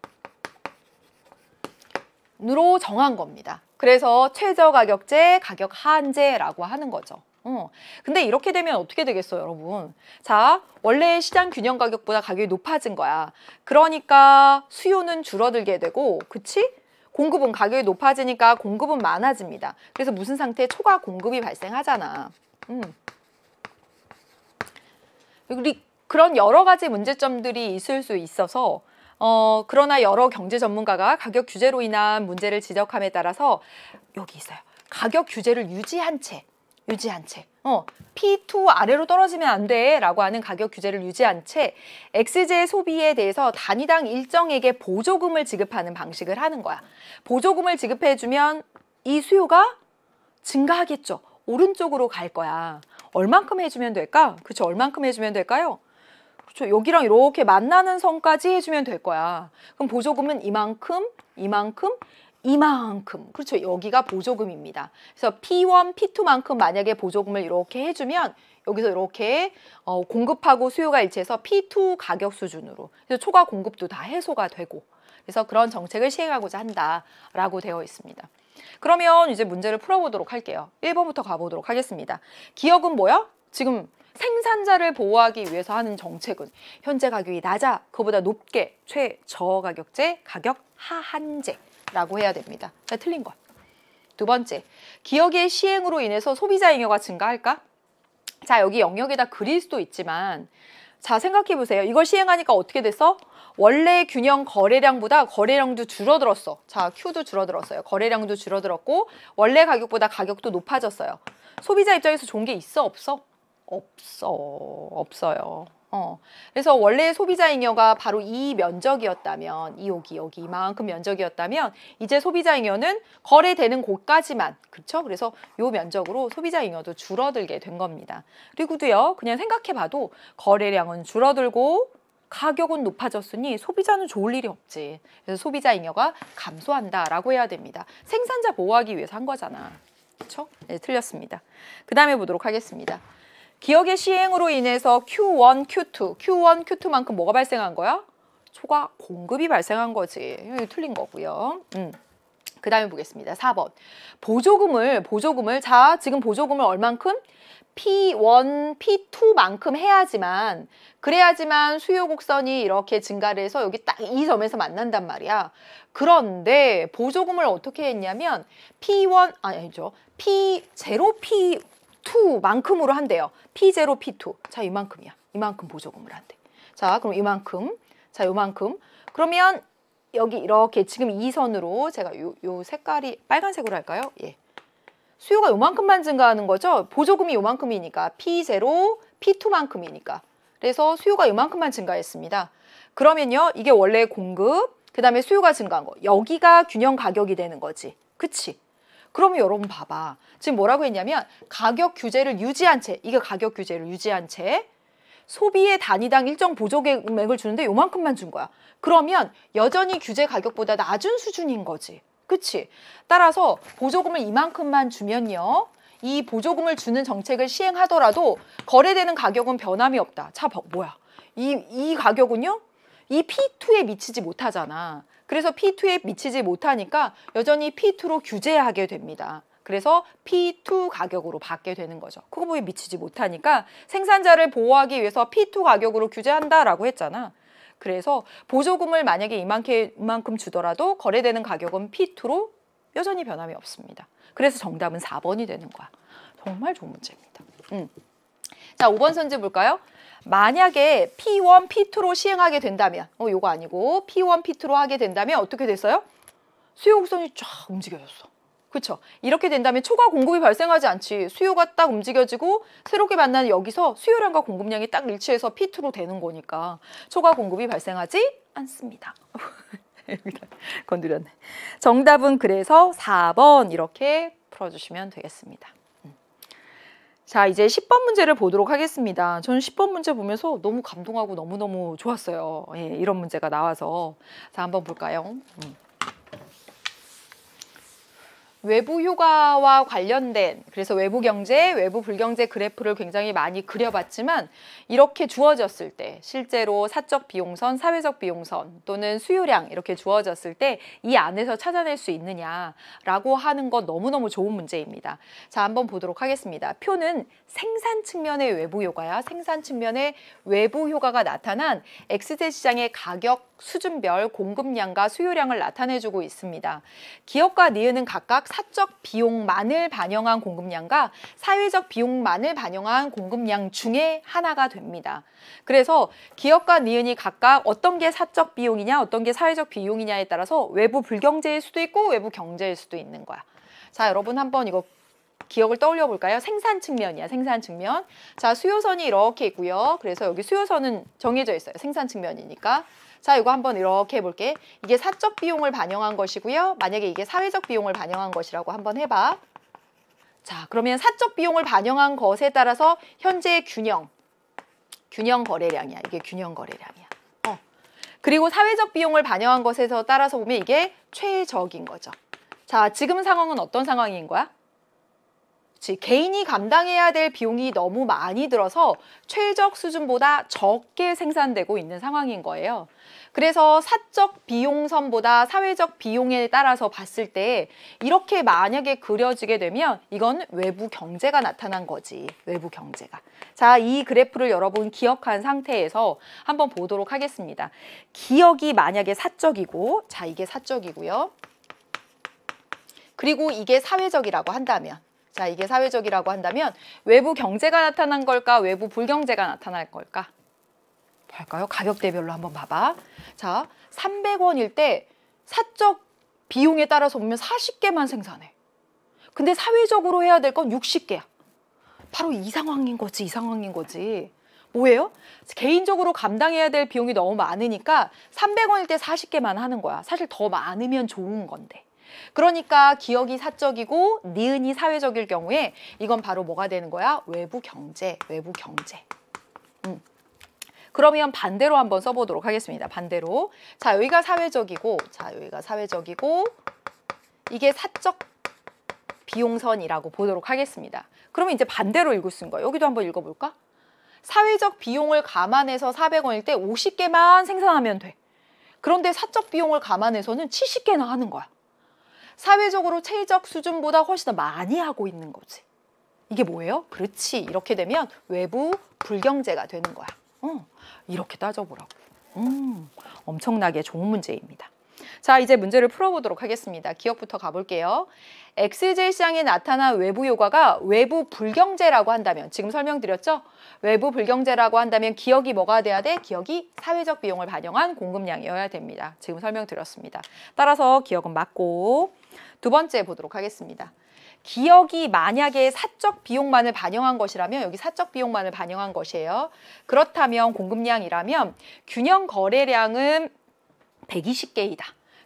으로 정한 겁니다. 그래서 최저 가격제, 가격 한제라고 하는 거죠. 어. 근데 이렇게 되면 어떻게 되겠어요, 여러분? 자, 원래 시장 균형 가격보다 가격이 높아진 거야. 그러니까 수요는 줄어들게 되고, 그치? 공급은 가격이 높아지니까 공급은 많아집니다. 그래서 무슨 상태? 에 초과 공급이 발생하잖아. 음. 우리 그런 여러 가지 문제점들이 있을 수 있어서 어, 그러나 여러 경제 전문가가 가격 규제로 인한 문제를 지적함에 따라서 여기 있어요. 가격 규제를 유지한 채, 유지한 채. 어, P2 아래로 떨어지면 안 돼. 라고 하는 가격 규제를 유지한 채 XJ 소비에 대해서 단위당 일정액의 보조금을 지급하는 방식을 하는 거야. 보조금을 지급해주면 이 수요가 증가하겠죠. 오른쪽으로 갈 거야. 얼만큼 해주면 될까? 그렇죠. 얼만큼 해주면 될까요? 그렇죠. 여기랑 이렇게 만나는 선까지 해주면 될 거야. 그럼 보조금은 이만큼, 이만큼, 이만큼. 그렇죠. 여기가 보조금입니다. 그래서 P1, P2만큼 만약에 보조금을 이렇게 해주면 여기서 이렇게 어, 공급하고 수요가 일치해서 P2 가격 수준으로 그래서 초과 공급도 다 해소가 되고 그래서 그런 정책을 시행하고자 한다라고 되어 있습니다. 그러면 이제 문제를 풀어보도록 할게요. 1번부터 가보도록 하겠습니다. 기업은 뭐야? 지금 생산자를 보호하기 위해서 하는 정책은 현재 가격이 낮아 그보다 높게 최저 가격제 가격 하한제라고 해야 됩니다. 자, 틀린 것. 두 번째, 기업의 시행으로 인해서 소비자 잉여가 증가할까? 자 여기 영역에다 그릴 수도 있지만 자, 생각해 보세요. 이걸 시행하니까 어떻게 됐어? 원래 균형 거래량보다 거래량도 줄어들었어. 자, Q도 줄어들었어요. 거래량도 줄어들었고 원래 가격보다 가격도 높아졌어요. 소비자 입장에서 좋은 게 있어 없어? 없어. 없어요. 어. 그래서 원래 소비자 잉여가 바로 이 면적이었다면 이 여기 여기 이만큼 면적이었다면 이제 소비자 잉여는 거래되는 곳까지만 그렇죠? 그래서 요 면적으로 소비자 잉여도 줄어들게 된 겁니다. 그리고도요. 그냥 생각해 봐도 거래량은 줄어들고 가격은 높아졌으니 소비자는 좋을 일이 없지. 그래서 소비자 잉여가 감소한다라고 해야 됩니다. 생산자 보호하기 위해서 한 거잖아. 그렇죠? 네, 틀렸습니다. 그 다음에 보도록 하겠습니다. 기억의 시행으로 인해서 Q1, Q2, Q1, Q2만큼 뭐가 발생한 거야? 초과 공급이 발생한 거지. 틀린 거고요. 음. 그 다음에 보겠습니다. 4번. 보조금을, 보조금을, 자, 지금 보조금을 얼만큼? P1, P2만큼 해야지만, 그래야지만 수요 곡선이 이렇게 증가를 해서 여기 딱 이 점에서 만난단 말이야. 그런데 보조금을 어떻게 했냐면, P1, 아니, 아니죠. P, 제로 P, P2만큼으로 한대요. P0, P2. 자, 이만큼이야. 이만큼 보조금을 한대. 자, 그럼 이만큼. 자, 요만큼. 그러면 여기 이렇게 지금 이 선으로 제가 요, 요 색깔이 빨간색으로 할까요? 예. 수요가 요만큼만 증가하는 거죠. 보조금이 요만큼이니까 P0, P2만큼이니까. 그래서 수요가 요만큼만 증가했습니다. 그러면요. 이게 원래 공급, 그 다음에 수요가 증가한 거. 여기가 균형 가격이 되는 거지. 그치? 그러면 여러분 봐봐. 지금 뭐라고 했냐면 가격 규제를 유지한 채 이게 가격 규제를 유지한 채 소비의 단위당 일정 보조 금액을 주는데 요만큼만 준 거야. 그러면 여전히 규제 가격보다 낮은 수준인 거지. 그치? 따라서 보조금을 이만큼만 주면요. 이 보조금을 주는 정책을 시행하더라도 거래되는 가격은 변함이 없다. 차, 뭐야. 이, 이 가격은요. 이 P2에 미치지 못하잖아. 그래서 P2에 미치지 못하니까 여전히 P2로 규제하게 됩니다. 그래서 P2 가격으로 받게 되는 거죠. 쿠보에 미치지 못하니까 생산자를 보호하기 위해서 P2 가격으로 규제한다라고 했잖아. 그래서 보조금을 만약에 이만큼 주더라도 거래되는 가격은 P2로 여전히 변함이 없습니다. 그래서 정답은 4번이 되는 거야. 정말 좋은 문제입니다. 음. 자, 5번 선지 볼까요? 만약에 P1, P2로 시행하게 된다면 어 요거 아니고 P1, P2로 하게 된다면 어떻게 됐어요? 수요 곡선이 쫙 움직여졌어. 그렇죠? 이렇게 된다면 초과 공급이 발생하지 않지 수요가 딱 움직여지고 새롭게 만나는 여기서 수요량과 공급량이 딱 일치해서 P2로 되는 거니까 초과 공급이 발생하지 않습니다. 건드렸네. 정답은 그래서 4번 이렇게 풀어주시면 되겠습니다. 자 이제 10번 문제를 보도록 하겠습니다. 저는 10번 문제 보면서 너무 감동하고 너무너무 좋았어요. 예, 이런 문제가 나와서 자 한번 볼까요? 음. 외부 효과와 관련된 그래서 외부 경제, 외부 불경제 그래프를 굉장히 많이 그려봤지만 이렇게 주어졌을 때 실제로 사적 비용선, 사회적 비용선 또는 수요량 이렇게 주어졌을 때 이 안에서 찾아낼 수 있느냐라고 하는 건 너무너무 좋은 문제입니다. 자, 한번 보도록 하겠습니다. 표는 생산 측면의 외부 효과야 생산 측면의 외부 효과가 나타난 엑스제 시장의 가격 수준별 공급량과 수요량을 나타내주고 있습니다. 기업과 니은은 각각 사적 비용만을 반영한 공급량과 사회적 비용만을 반영한 공급량 중에 하나가 됩니다. 그래서 기업과 니은이 각각 어떤 게 사적 비용이냐 어떤 게 사회적 비용이냐에 따라서 외부 불경제일 수도 있고 외부 경제일 수도 있는 거야. 자 여러분 한번 이거 기억을 떠올려 볼까요? 생산 측면이야, 생산 측면. 자, 수요선이 이렇게 있고요. 그래서 여기 수요선은 정해져 있어요. 생산 측면이니까. 자 이거 한번 이렇게 해볼게 이게 사적 비용을 반영한 것이고요 만약에 이게 사회적 비용을 반영한 것이라고 한번 해봐 자 그러면 사적 비용을 반영한 것에 따라서 현재 균형 균형 거래량이야 이게 균형 거래량이야 어. 그리고 사회적 비용을 반영한 것에서 따라서 보면 이게 최적인 거죠 자 지금 상황은 어떤 상황인 거야? 개인이 감당해야 될 비용이 너무 많이 들어서 최적 수준보다 적게 생산되고 있는 상황인 거예요. 그래서 사적 비용선보다 사회적 비용에 따라서 봤을 때 이렇게 만약에 그려지게 되면 이건 외부 경제가 나타난 거지. 외부 경제가. 자, 이 그래프를 여러분 기억한 상태에서 한번 보도록 하겠습니다. 기억이 만약에 사적이고 자, 이게 사적이고요. 그리고 이게 사회적이라고 한다면 자, 이게 사회적이라고 한다면 외부 경제가 나타난 걸까, 외부 불경제가 나타날 걸까? 할까요 가격대별로 한번 봐봐. 자, 300원일 때 사적 비용에 따라서 보면 40개만 생산해. 근데 사회적으로 해야 될 건 60개야. 바로 이 상황인 거지, 이 상황인 거지. 뭐예요? 개인적으로 감당해야 될 비용이 너무 많으니까 300원일 때 40개만 하는 거야. 사실 더 많으면 좋은 건데. 그러니까 기억이 사적이고 니은이 사회적일 경우에 이건 바로 뭐가 되는 거야? 외부 경제, 외부 경제. 음. 그러면 반대로 한번 써보도록 하겠습니다. 반대로. 자, 여기가 사회적이고, 자, 여기가 사회적이고, 이게 사적 비용선이라고 보도록 하겠습니다. 그러면 이제 반대로 읽을 수 있는 거예요. 여기도 한번 읽어볼까? 사회적 비용을 감안해서 400원일 때 50개만 생산하면 돼. 그런데 사적 비용을 감안해서는 70개나 하는 거야. 사회적으로 체의적 수준보다 훨씬 더 많이 하고 있는 거지. 이게 뭐예요? 그렇지. 이렇게 되면 외부 불경제가 되는 거야. 어, 이렇게 따져보라고. 음, 엄청나게 좋은 문제입니다. 자, 이제 문제를 풀어보도록 하겠습니다. 기억부터 가볼게요. XJ 시장에 나타난 외부 효과가 외부 불경제라고 한다면 지금 설명드렸죠? 외부 불경제라고 한다면 기억이 뭐가 돼야 돼? 기억이 사회적 비용을 반영한 공급량이어야 됩니다. 지금 설명드렸습니다. 따라서 기억은 맞고 두 번째 보도록 하겠습니다. 기억이 만약에 사적 비용만을 반영한 것이라면 여기 사적 비용만을 반영한 것이에요. 그렇다면 공급량이라면 균형 거래량은 120개이다.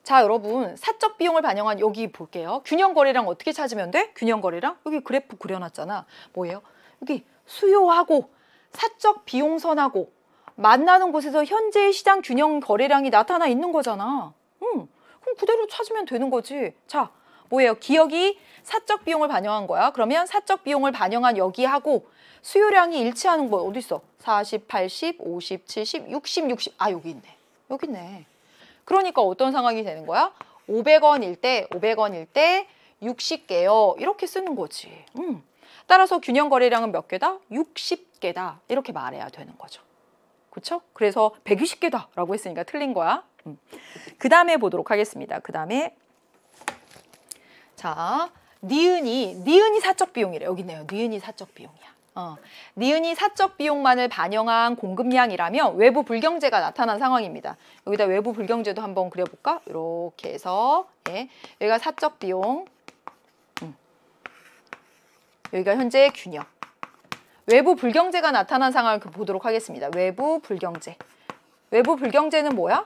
자 여러분 사적 비용을 반영한 여기 볼게요. 균형 거래량 어떻게 찾으면 돼? 균형 거래량 여기 그래프 그려놨잖아. 뭐예요? 여기 수요하고 사적 비용선하고 만나는 곳에서 현재의 시장 균형 거래량이 나타나 있는 거잖아. 응. 그럼 그대로 찾으면 되는 거지. 자 뭐예요? 기억이 사적 비용을 반영한 거야. 그러면 사적 비용을 반영한 여기하고 수요량이 일치하는 거 어디 있어? 40, 80, 50, 70, 60, 60. 아, 여기 있네. 여기 있네. 그러니까 어떤 상황이 되는 거야? 500원일 때, 500원일 때 60개요. 이렇게 쓰는 거지. 음. 따라서 균형 거래량은 몇 개다? 60개다. 이렇게 말해야 되는 거죠. 그렇죠? 그래서 120개다라고 했으니까 틀린 거야. 음. 그 다음에 보도록 하겠습니다. 그 다음에 자, 니은이, 니은이 사적 비용이래. 여기 있 네요 니은이 사적 비용이야. 어, 니은이 사적 비용만을 반영한 공급량이라며 외부 불경제가 나타난 상황입니다. 여기다 외부 불경제도 한번 그려볼까? 이렇게 해서 예, 여기가 사적 비용, 음. 여기가 현재 균형. 외부 불경제가 나타난 상황을 그 보도록 하겠습니다. 외부 불경제. 외부 불경제는 뭐야?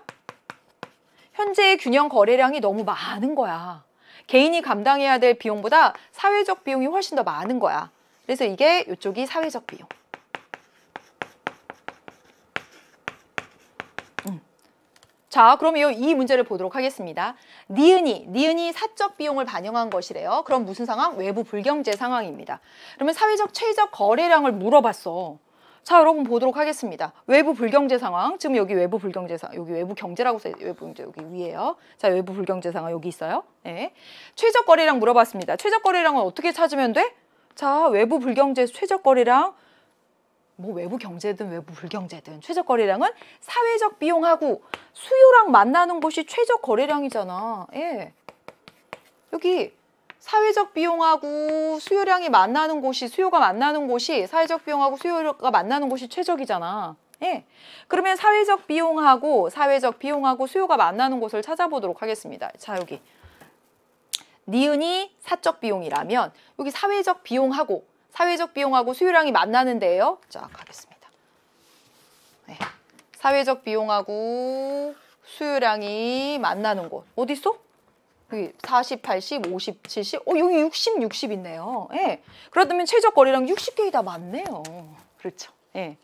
현재의 균형 거래량이 너무 많은 거야. 개인이 감당해야 될 비용보다 사회적 비용이 훨씬 더 많은 거야. 그래서 이게 이쪽이 사회적 비용. 음. 자, 그러면 이 문제를 보도록 하겠습니다. 니은이, 니은이 사적 비용을 반영한 것이래요. 그럼 무슨 상황? 외부 불경제 상황입니다. 그러면 사회적 최적 거래량을 물어봤어. 자 여러분 보도록 하겠습니다. 외부 불경제 상황 지금 여기 외부 불경제 상황 여기 외부 경제라고 써요. 외부 경제 여기 위에요. 자 외부 불경제 상황 여기 있어요. 네. 최적 거래랑 물어봤습니다. 최적 거래랑은 어떻게 찾으면 돼? 자 외부 불경제 최적 거래랑뭐 외부 경제든 외부 불경제든 최적 거래량은 사회적 비용하고 수요랑 만나는 곳이 최적 거래량이잖아. 예. 여기 사회적 비용하고 수요량이 만나는 곳이 수요가 만나는 곳이 사회적 비용하고 수요가 만나는 곳이 최적이잖아. 예. 그러면 사회적 비용하고 사회적 비용하고 수요가 만나는 곳을 찾아보도록 하겠습니다. 자, 여기. 니은이 사적 비용이라면 여기 사회적 비용하고 사회적 비용하고 수요량이 만나는데요. 자, 가겠습니다. 네. 사회적 비용하고 수요량이 만나는 곳. 어디 있어? 여기 40, 80, 50, 70, 어, 여기 60, 60 있네요. 예. 그렇다면 최적 거래량 60개이 다 맞네요. 그렇죠. 예.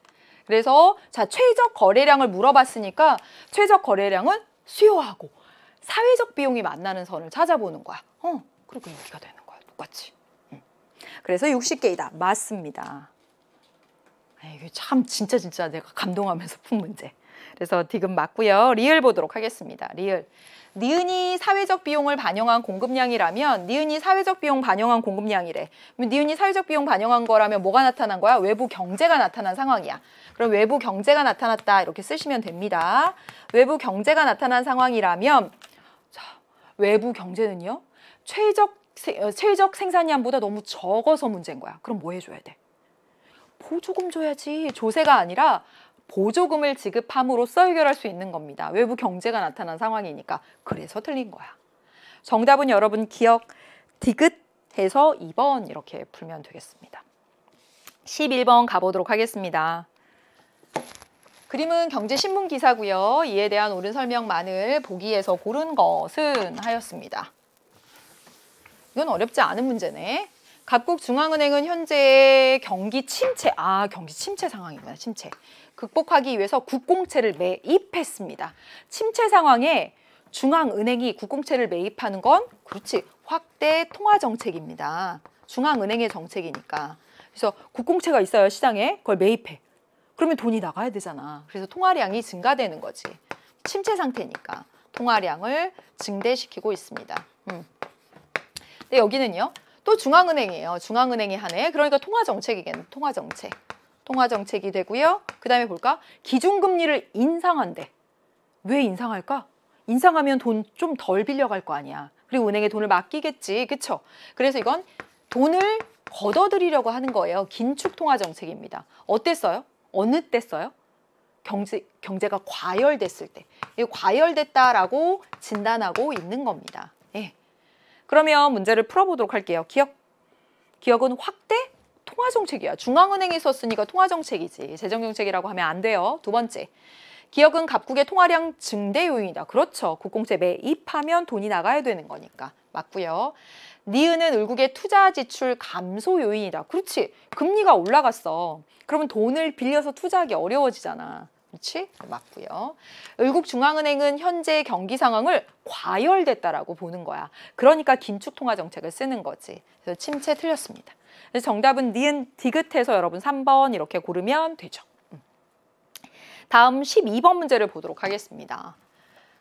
그래서 자 최적 거래량을 물어봤으니까 최적 거래량은 수요하고 사회적 비용이 만나는 선을 찾아보는 거야. 어, 그리고 여기가 되는 거야. 똑같이. 그래서 60개이다. 맞습니다. 아, 이게 참 진짜 진짜 내가 감동하면서 푼 문제. 그래서 디금 맞고요. 리을 보도록 하겠습니다. 리을. 니은이 사회적 비용을 반영한 공급량이라면 니은이 사회적 비용 반영한 공급량이래. 니은이 사회적 비용 반영한 거라면 뭐가 나타난 거야? 외부 경제가 나타난 상황이야. 그럼 외부 경제가 나타났다 이렇게 쓰시면 됩니다. 외부 경제가 나타난 상황이라면 자, 외부 경제는요. 최적, 어, 최적 생산량보다 너무 적어서 문제인 거야. 그럼 뭐 해줘야 돼? 보조금 줘야지. 조세가 아니라 보조금을 지급함으로써 해결할 수 있는 겁니다. 외부 경제가 나타난 상황이니까 그래서 틀린 거야. 정답은 여러분 기억 디귿해서 2번 이렇게 풀면 되겠습니다. 11번 가보도록 하겠습니다. 그림은 경제신문 기사고요. 이에 대한 옳은 설명만을 보기에서 고른 것은 하였습니다. 이건 어렵지 않은 문제네. 각국 중앙은행은 현재 경기 침체, 아 경기 침체 상황입니다 침체. 극복하기 위해서 국공채를 매입했습니다. 침체 상황에 중앙은행이 국공채를 매입하는 건 그렇지 확대 통화 정책입니다. 중앙은행의 정책이니까. 그래서 국공채가 있어요 시장에 그걸 매입해. 그러면 돈이 나가야 되잖아. 그래서 통화량이 증가되는 거지. 침체 상태니까 통화량을 증대시키고 있습니다. 음. 근데 여기는요. 또 중앙은행이에요. 중앙은행이 하네. 그러니까 통화정책이겠네. 통화정책. 통화 정책이 되고요. 그다음에 볼까? 기준금리를 인상한대. 왜 인상할까? 인상하면 돈 좀 덜 빌려갈 거 아니야. 그리고 은행에 돈을 맡기겠지. 그쵸? 그래서 이건 돈을 걷어들이려고 하는 거예요. 긴축 통화 정책입니다. 어땠어요? 어느 때 써요? 경제, 경제가 과열됐을 때. 이 과열됐다라고 진단하고 있는 겁니다. 예. 그러면 문제를 풀어보도록 할게요. 기억. 기억은 확대, 통화정책이야. 중앙은행이 썼으니까 통화정책이지. 재정정책이라고 하면 안 돼요. 두 번째, 기업은 각국의 통화량 증대 요인이다. 그렇죠. 국공채 매입하면 돈이 나가야 되는 거니까. 맞고요. 니은은 을국의 투자 지출 감소 요인이다. 그렇지. 금리가 올라갔어. 그러면 돈을 빌려서 투자하기 어려워지잖아. 그렇지? 맞고요. 을국중앙은행은 현재 경기 상황을 과열됐다라고 보는 거야. 그러니까 긴축통화 정책을 쓰는 거지. 그래서 침체 틀렸습니다. 그래서 정답은 니은 디귿해서 여러분 3번 이렇게 고르면 되죠. 음. 다음 12번 문제를 보도록 하겠습니다.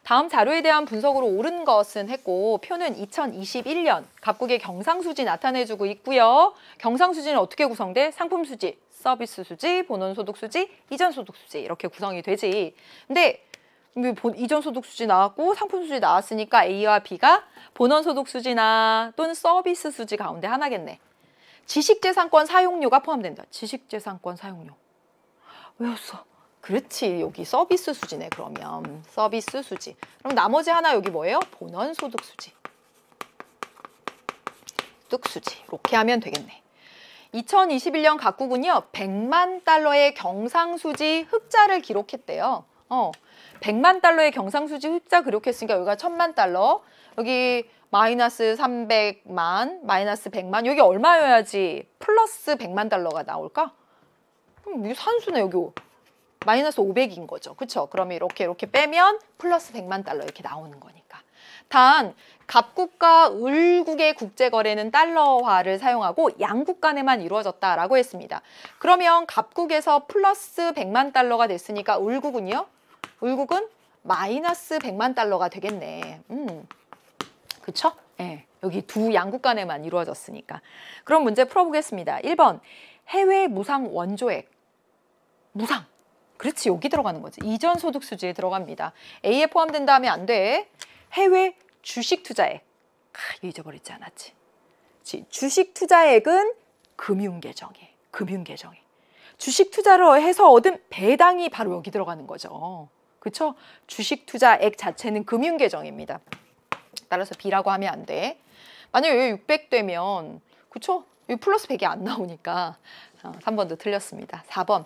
다음 자료에 대한 분석으로 옳은 것은 했고 표는 2021년 각국의 경상수지 나타내주고 있고요. 경상수지는 어떻게 구성돼? 상품수지, 서비스 수지, 본원 소득 수지, 이전 소득 수지 이렇게 구성이 되지. 근데 이전 소득 수지 나왔고 상품 수지 나왔으니까 A와 B가 본원 소득 수지나 또는 서비스 수지 가운데 하나겠네. 지식재산권 사용료가 포함된다. 지식재산권 사용료. 외웠어. 그렇지. 여기 서비스 수지네 그러면. 서비스 수지. 그럼 나머지 하나 여기 뭐예요? 본원 소득 수지. 수지 이렇게 하면 되겠네. 2021년 각국은요 100만 달러의 경상수지 흑자를 기록했대요. 어, 100만 달러의 경상수지 흑자 기록했으니까 여기가 1000만 달러 여기 마이너스 300만 마이너스 100만 여기 얼마여야지 플러스 100만 달러가 나올까? 이 산수네 여기 마이너스 500인 거죠. 그렇죠? 그러면 이렇게 이렇게 빼면 플러스 100만 달러 이렇게 나오는 거니까. 단 갑국과 을국의 국제거래는 달러화를 사용하고 양국 간에만 이루어졌다라고 했습니다. 그러면 갑국에서 플러스 100만 달러가 됐으니까 을국은요? 을국은 마이너스 100만 달러가 되겠네. 음, 그쵸? 예. 네. 여기 두 양국 간에만 이루어졌으니까. 그럼 문제 풀어보겠습니다. 1번 해외 무상 원조액. 무상. 그렇지 여기 들어가는 거지. 이전 소득 수지에 들어갑니다. A에 포함된다 음에안 돼. 해외 주식 투자액 아, 잊어버리지 않았지. 주식 투자액은 금융 계정에 금융 계정에 주식 투자를 해서 얻은 배당이 바로 여기 들어가는 거죠. 그렇죠? 주식 투자액 자체는 금융 계정입니다. 따라서 B라고 하면 안 돼. 만약에 600 되면 그렇죠? 플러스 100이 안 나오니까 어, 3번도 틀렸습니다. 4번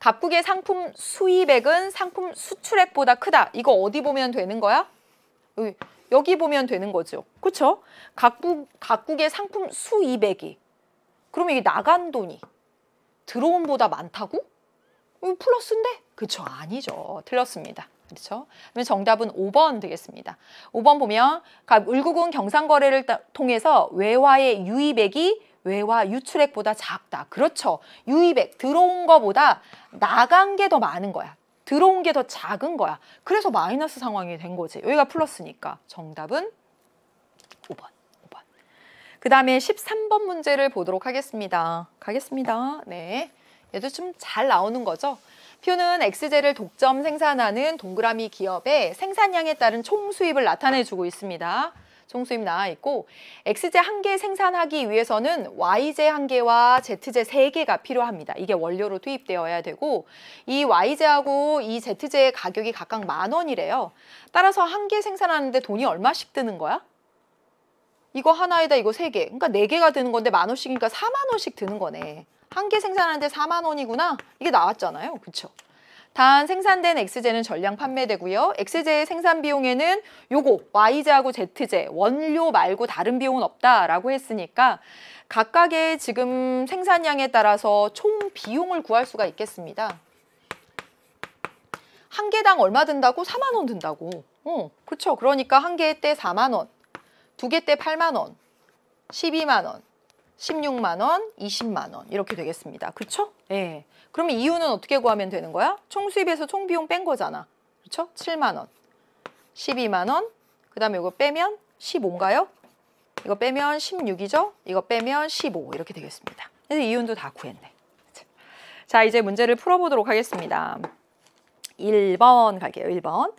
각국의 상품 수입액은 상품 수출액보다 크다. 이거 어디 보면 되는 거야? 여기, 예, 여기 보면 되는 거죠. 그렇죠? 각국, 각국의 상품 수입액이 그럼 이게 나간 돈이 들어온 보다 많다고? 어, 플러스인데? 그죠 아니죠. 틀렸습니다. 그렇죠? 그러면 정답은 5번 되겠습니다. 5번 보면 각 을국은 경상거래를 통해서 외화의 유입액이 외화 유출액보다 작다. 그렇죠. 유입액 들어온 거보다 나간 게 더 많은 거야. 들어온 게 더 작은 거야. 그래서 마이너스 상황이 된 거지. 여기가 플러스니까 정답은 5번. 5번. 그 다음에 13번 문제를 보도록 하겠습니다. 가겠습니다. 네. 얘도 좀 잘 나오는 거죠? 퓨는 엑스제를 독점 생산하는 동그라미 기업의 생산량에 따른 총 수입을 나타내주고 있습니다. 총수입 나와 있고 X제 한 개 생산하기 위해서는 Y제 한 개와 Z제 세 개가 필요합니다. 이게 원료로 투입되어야 되고 이 Y제하고 이 Z제의 가격이 각각 만 원이래요. 따라서 한 개 생산하는데 돈이 얼마씩 드는 거야? 이거 하나에다 이거 세 개. 그러니까 네 개가 드는 건데 만 원씩이니까 사만 원씩 드는 거네. 한 개 생산하는데 사만 원이구나. 이게 나왔잖아요. 그렇죠? 단 생산된 X제는 전량 판매되고요. X제의 생산 비용에는 요거 Y제하고 Z제 원료 말고 다른 비용은 없다라고 했으니까 각각의 지금 생산량에 따라서 총 비용을 구할 수가 있겠습니다. 한 개당 얼마 든다고? 4만 원 든다고. 어, 그렇죠. 그러니까 한 개에 때 4만 원, 두 개 때 8만 원, 12만 원, 16만 원, 20만 원 이렇게 되겠습니다. 그렇죠? 예. 네. 그러면 이유는 어떻게 구하면 되는 거야? 총수입에서 총비용 뺀 거잖아. 그렇죠? 7만 원, 12만 원, 그 다음에 이거 빼면 15인가요? 이거 빼면 16이죠? 이거 빼면 15 이렇게 되겠습니다. 그래서 이윤도 다 구했네. 자, 이제 문제를 풀어보도록 하겠습니다. 1번 갈게요. 1번.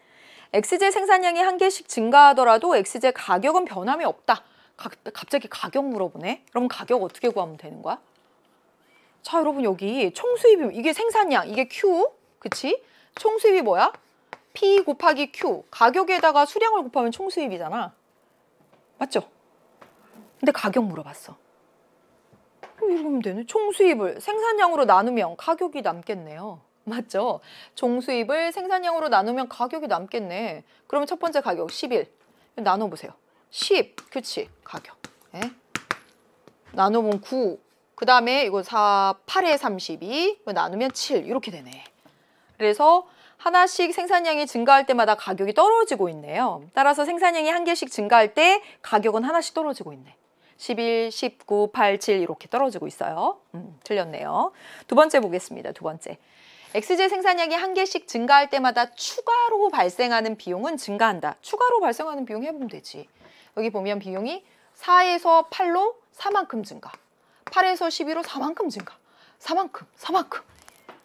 엑스제 생산량이 한 개씩 증가하더라도 엑스제 가격은 변함이 없다. 가, 갑자기 가격 물어보네. 그럼 가격 어떻게 구하면 되는 거야? 자 여러분 여기 총수입이 뭐, 이게 생산량 이게 Q 그치? 총수입이 뭐야? P 곱하기 Q 가격에다가 수량을 곱하면 총수입이잖아 맞죠? 근데 가격 물어봤어 그럼 이러면 되네 총수입을 생산량으로 나누면 가격이 남겠네요 맞죠? 총수입을 생산량으로 나누면 가격이 남겠네 그러면 첫 번째 가격 11 나눠보세요 10 그치 가격 예? 나눠보면 9그 다음에 이거 4, 8에 32 나누면 7 이렇게 되네. 그래서 하나씩 생산량이 증가할 때마다 가격이 떨어지고 있네요. 따라서 생산량이 한 개씩 증가할 때 가격은 하나씩 떨어지고 있네. 11, 19, 8, 7 이렇게 떨어지고 있어요. 음, 틀렸네요. 두 번째 보겠습니다. 두 번째. 엑스제 생산량이 한 개씩 증가할 때마다 추가로 발생하는 비용은 증가한다. 추가로 발생하는 비용 해보면 되지. 여기 보면 비용이 4에서 8로 4만큼 증가. 8에서 1 2로 4만큼 증가. 4만큼, 4만큼.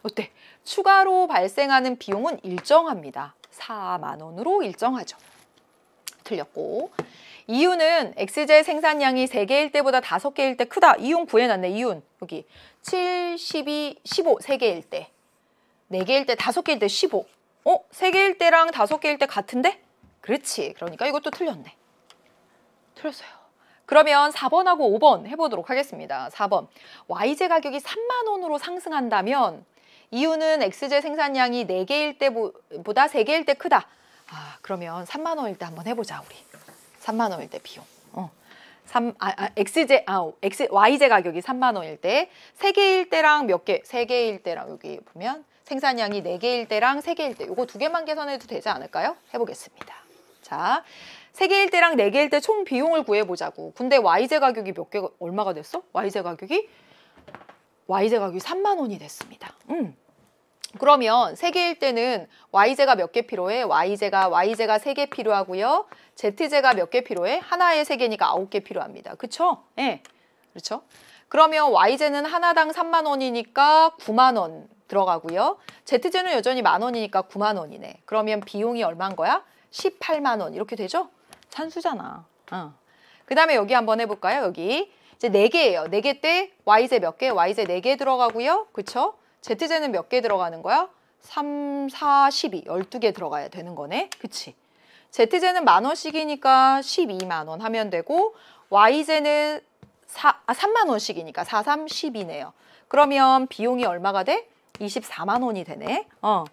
어때? 추가로 발생하는 비용은 일정합니다. 4만 원으로 일정하죠. 틀렸고 이유는 엑스제 생산량이 3개일 때보다 5 개일때 크다. 이윤 구해놨네. 이윤 여기 7, 12, 15 3개일 때. 4개일때5 개일때 15. 어? 3개일 때랑 5 개일때 같은데? 그렇지. 그러니까 이것도 틀렸네. 틀렸어요. 그러면 4번하고 5번 해보도록 하겠습니다. 4번 YJ 가격이 3만 원으로 상승한다면 이유는 x 제 생산량이 4개일 때보다 3개일 때 크다. 아, 그러면 3만 원일 때 한번 해보자 우리. 3만 원일 때 비용. 어. 3, 아, 아, x 제 아, X, YJ 가격이 3만 원일 때 3개일 때랑 몇 개, 3개일 때랑 여기 보면 생산량이 4개일 때랑 3개일 때 요거 두 개만 계산해도 되지 않을까요? 해보겠습니다. 자, 세개일 때랑 네개일 때 총 비용을 구해보자고. 근데 YZ 가격이 몇 개, 가 얼마가 됐어? YZ 가격이? YZ 가격이 3만 원이 됐습니다. 음. 그러면 세개일 때는 YZ가 몇 개 필요해? YZ가, YZ가 세 개 필요하고요. ZZ가 몇 개 필요해? 하나의 세개니까 아홉 개 필요합니다. 그쵸? 예. 네. 그렇죠? 그러면 YZ는 하나당 3만 원이니까 9만 원 들어가고요. ZZ는 여전히 만 원이니까 9만 원이네. 그러면 비용이 얼마인 거야? 18만 원 이렇게 되죠? 산수잖아. 어. 그 다음에 여기 한번 해볼까요? 여기. 이제 네개예요네 개 때 y제 몇 개? y제 네 개 들어가고요. 그쵸? z제는 몇 개 들어가는 거야? 3, 4, 12. 12개 들어가야 되는 거네. 그치? z제는 만 원씩이니까 12만 원 하면 되고 y제는 4, 아, 3만 원씩이니까 4, 3, 12네요. 그러면 비용이 얼마가 돼? 24만 원이 되네. 어.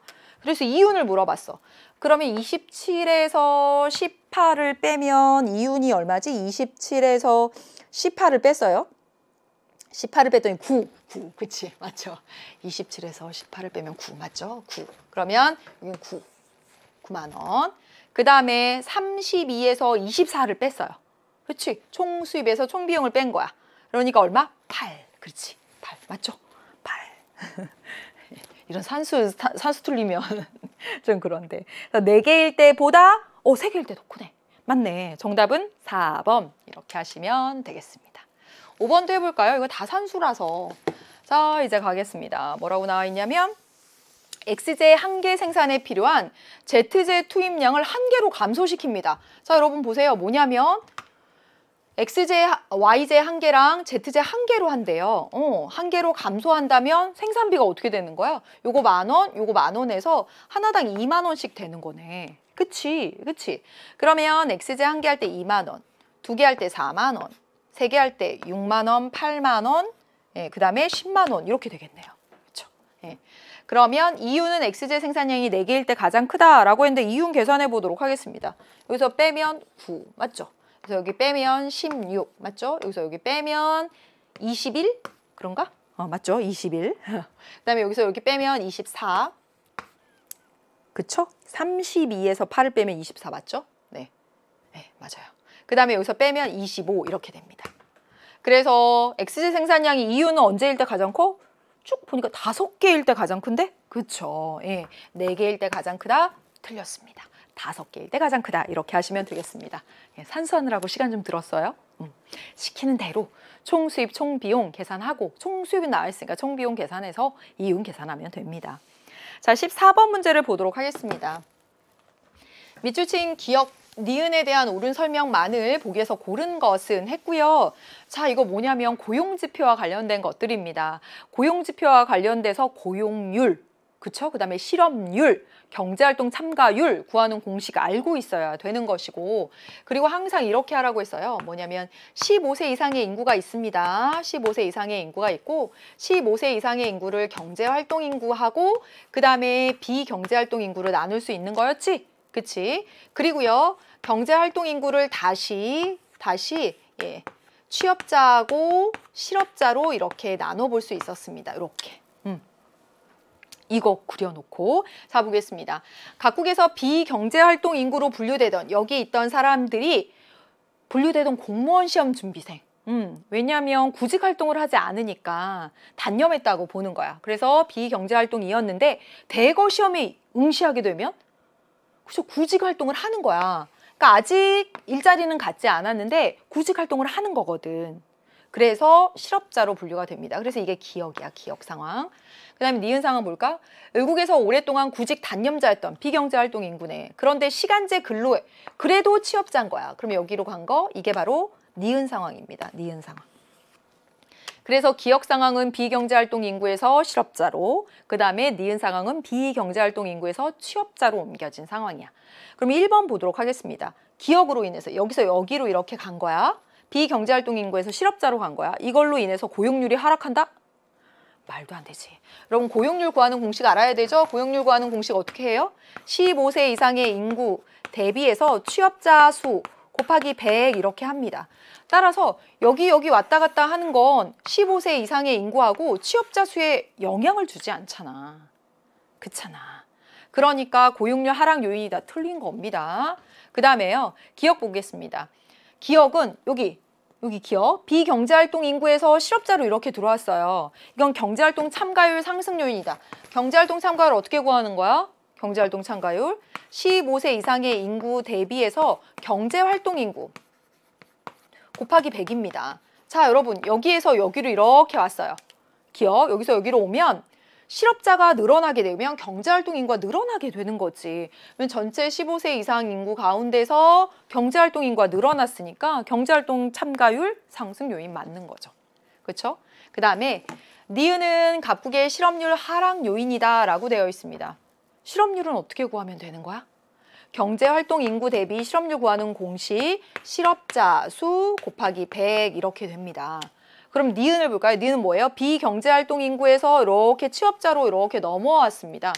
그래서 이윤을 물어봤어. 그러면 27에서 10 18을 빼면 이윤이 얼마지? 27에서 18을 뺐어요. 18을 뺐더니 9, 9, 그치, 맞죠? 27에서 18을 빼면 9, 맞죠? 9. 그러면 9, 9만 원. 그 다음에 32에서 24를 뺐어요. 그치? 총 수입에서 총 비용을 뺀 거야. 그러니까 얼마? 8, 그렇지, 8, 맞죠? 8. 이런 산수, 산수 틀리면 좀 그런데. 4개일 때보다 어, 세 개일 때 덕후네. 맞네. 정답은 4번. 이렇게 하시면 되겠습니다. 5번도 해볼까요? 이거 다 산수라서. 자, 이제 가겠습니다. 뭐라고 나와 있냐면 XJ 한개 생산에 필요한 ZJ 투입량을 한 개로 감소시킵니다. 자, 여러분 보세요. 뭐냐면 XJ, YJ 한 개랑 ZJ 한 개로 한대요. 어, 한 개로 감소한다면 생산비가 어떻게 되는 거야? 요거 만 원, 요거 만 원에서 하나당 2만 원씩 되는 거네. 그치 그치 그러면 엑스제 한 개 할 때 2만원 두 개 할 때 4만원 세 개 할 때 6만원 8만원 예, 그 다음에 10만원 이렇게 되겠네요 그렇 예. 그러면 이유는 엑스제 생산량이 4개일때 가장 크다라고 했는데 이윤 계산해 보도록 하겠습니다 여기서 빼면 9 맞죠 그래서 여기 빼면 16 맞죠 여기서 여기 빼면 21 그런가 어, 맞죠 21그 다음에 여기서 여기 빼면 24 그쵸? 32에서 8을 빼면 24 맞죠? 네, 네 맞아요. 그 다음에 여기서 빼면 25 이렇게 됩니다. 그래서 XZ 생산량이 이유는 언제일 때 가장 커? 쭉 보니까 다섯 개일 때 가장 큰데? 그쵸. 예. 네 개일 때 가장 크다? 틀렸습니다. 다섯 개일 때 가장 크다. 이렇게 하시면 되겠습니다. 예, 산수하느라고 시간 좀 들었어요. 음. 시키는 대로 총 수입, 총 비용 계산하고 총 수입이 나와 있으니까 총 비용 계산해서 이윤 계산하면 됩니다. 자, 14번 문제를 보도록 하겠습니다. 밑줄친 기억 니은에 대한 옳은 설명만을 보기에서 고른 것은 했고요. 자, 이거 뭐냐면 고용지표와 관련된 것들입니다. 고용지표와 관련돼서 고용률, 그쵸? 그 다음에 실업률, 경제활동 참가율 구하는 공식 알고 있어야 되는 것이고 그리고 항상 이렇게 하라고 했어요. 뭐냐면 15세 이상의 인구가 있습니다. 15세 이상의 인구가 있고 15세 이상의 인구를 경제활동 인구하고 그 다음에 비경제활동 인구를 나눌 수 있는 거였지? 그치? 그리고요. 경제활동 인구를 다시 다시 예, 취업자하고 실업자로 이렇게 나눠볼 수 있었습니다. 이렇게. 이거 그려놓고 자보겠습니다 각국에서 비경제활동 인구로 분류되던 여기 있던 사람들이 분류되던 공무원 시험 준비생 음, 왜냐하면 구직 활동을 하지 않으니까 단념했다고 보는 거야. 그래서 비경제 활동이었는데 대거 시험에 응시하게 되면 그죠 구직 활동을 하는 거야. 그러니까 아직 일자리는 갖지 않았는데 구직 활동을 하는 거거든. 그래서 실업자로 분류가 됩니다. 그래서 이게 기억이야, 기억 상황. 그다음에 니은 상은 뭘까? 외국에서 오랫동안 구직 단념자였던 비경제 활동 인구네. 그런데 시간제 근로에 그래도 취업자인 거야. 그럼 여기로 간 거 이게 바로 니은 상황입니다. 니은 상황. 그래서 기억 상황은 비경제활동 인구에서 실업자로 그다음에 니은 상황은 비경제활동 인구에서 취업자로 옮겨진 상황이야. 그럼 1번 보도록 하겠습니다. 기억으로 인해서 여기서 여기로 이렇게 간 거야. 비경제활동 인구에서 실업자로 간 거야. 이걸로 인해서 고용률이 하락한다? 말도 안 되지. 여러분 고용률 구하는 공식 알아야 되죠? 고용률 구하는 공식 어떻게 해요? 15세 이상의 인구 대비해서 취업자 수 곱하기 100 이렇게 합니다. 따라서 여기 여기 왔다 갔다 하는 건 15세 이상의 인구하고 취업자 수에 영향을 주지 않잖아. 그렇잖아. 그러니까 고용률 하락 요인이 다 틀린 겁니다. 그 다음에요. 기억 보겠습니다. 기억은 여기 여기 기업 비경제활동 인구에서 실업자로 이렇게 들어왔어요. 이건 경제활동 참가율 상승 요인이다. 경제활동 참가율 어떻게 구하는 거야? 경제활동 참가율 15세 이상의 인구 대비해서 경제활동 인구 곱하기 100입니다. 자 여러분 여기에서 여기로 이렇게 왔어요. 기업 여기서 여기로 오면 실업자가 늘어나게 되면 경제활동 인구가 늘어나게 되는 거지. 전체 15세 이상 인구 가운데서 경제활동 인구가 늘어났으니까 경제활동 참가율 상승 요인 맞는 거죠. 그렇죠? 그 다음에 니은은 가쁘게 실업률 하락 요인이다 라고 되어 있습니다. 실업률은 어떻게 구하면 되는 거야? 경제활동 인구 대비 실업률 구하는 공식 실업자 수 곱하기 100 이렇게 됩니다. 그럼 니은을 볼까요? 니은 뭐예요? 비경제활동 인구에서 이렇게 취업자로 이렇게 넘어왔습니다.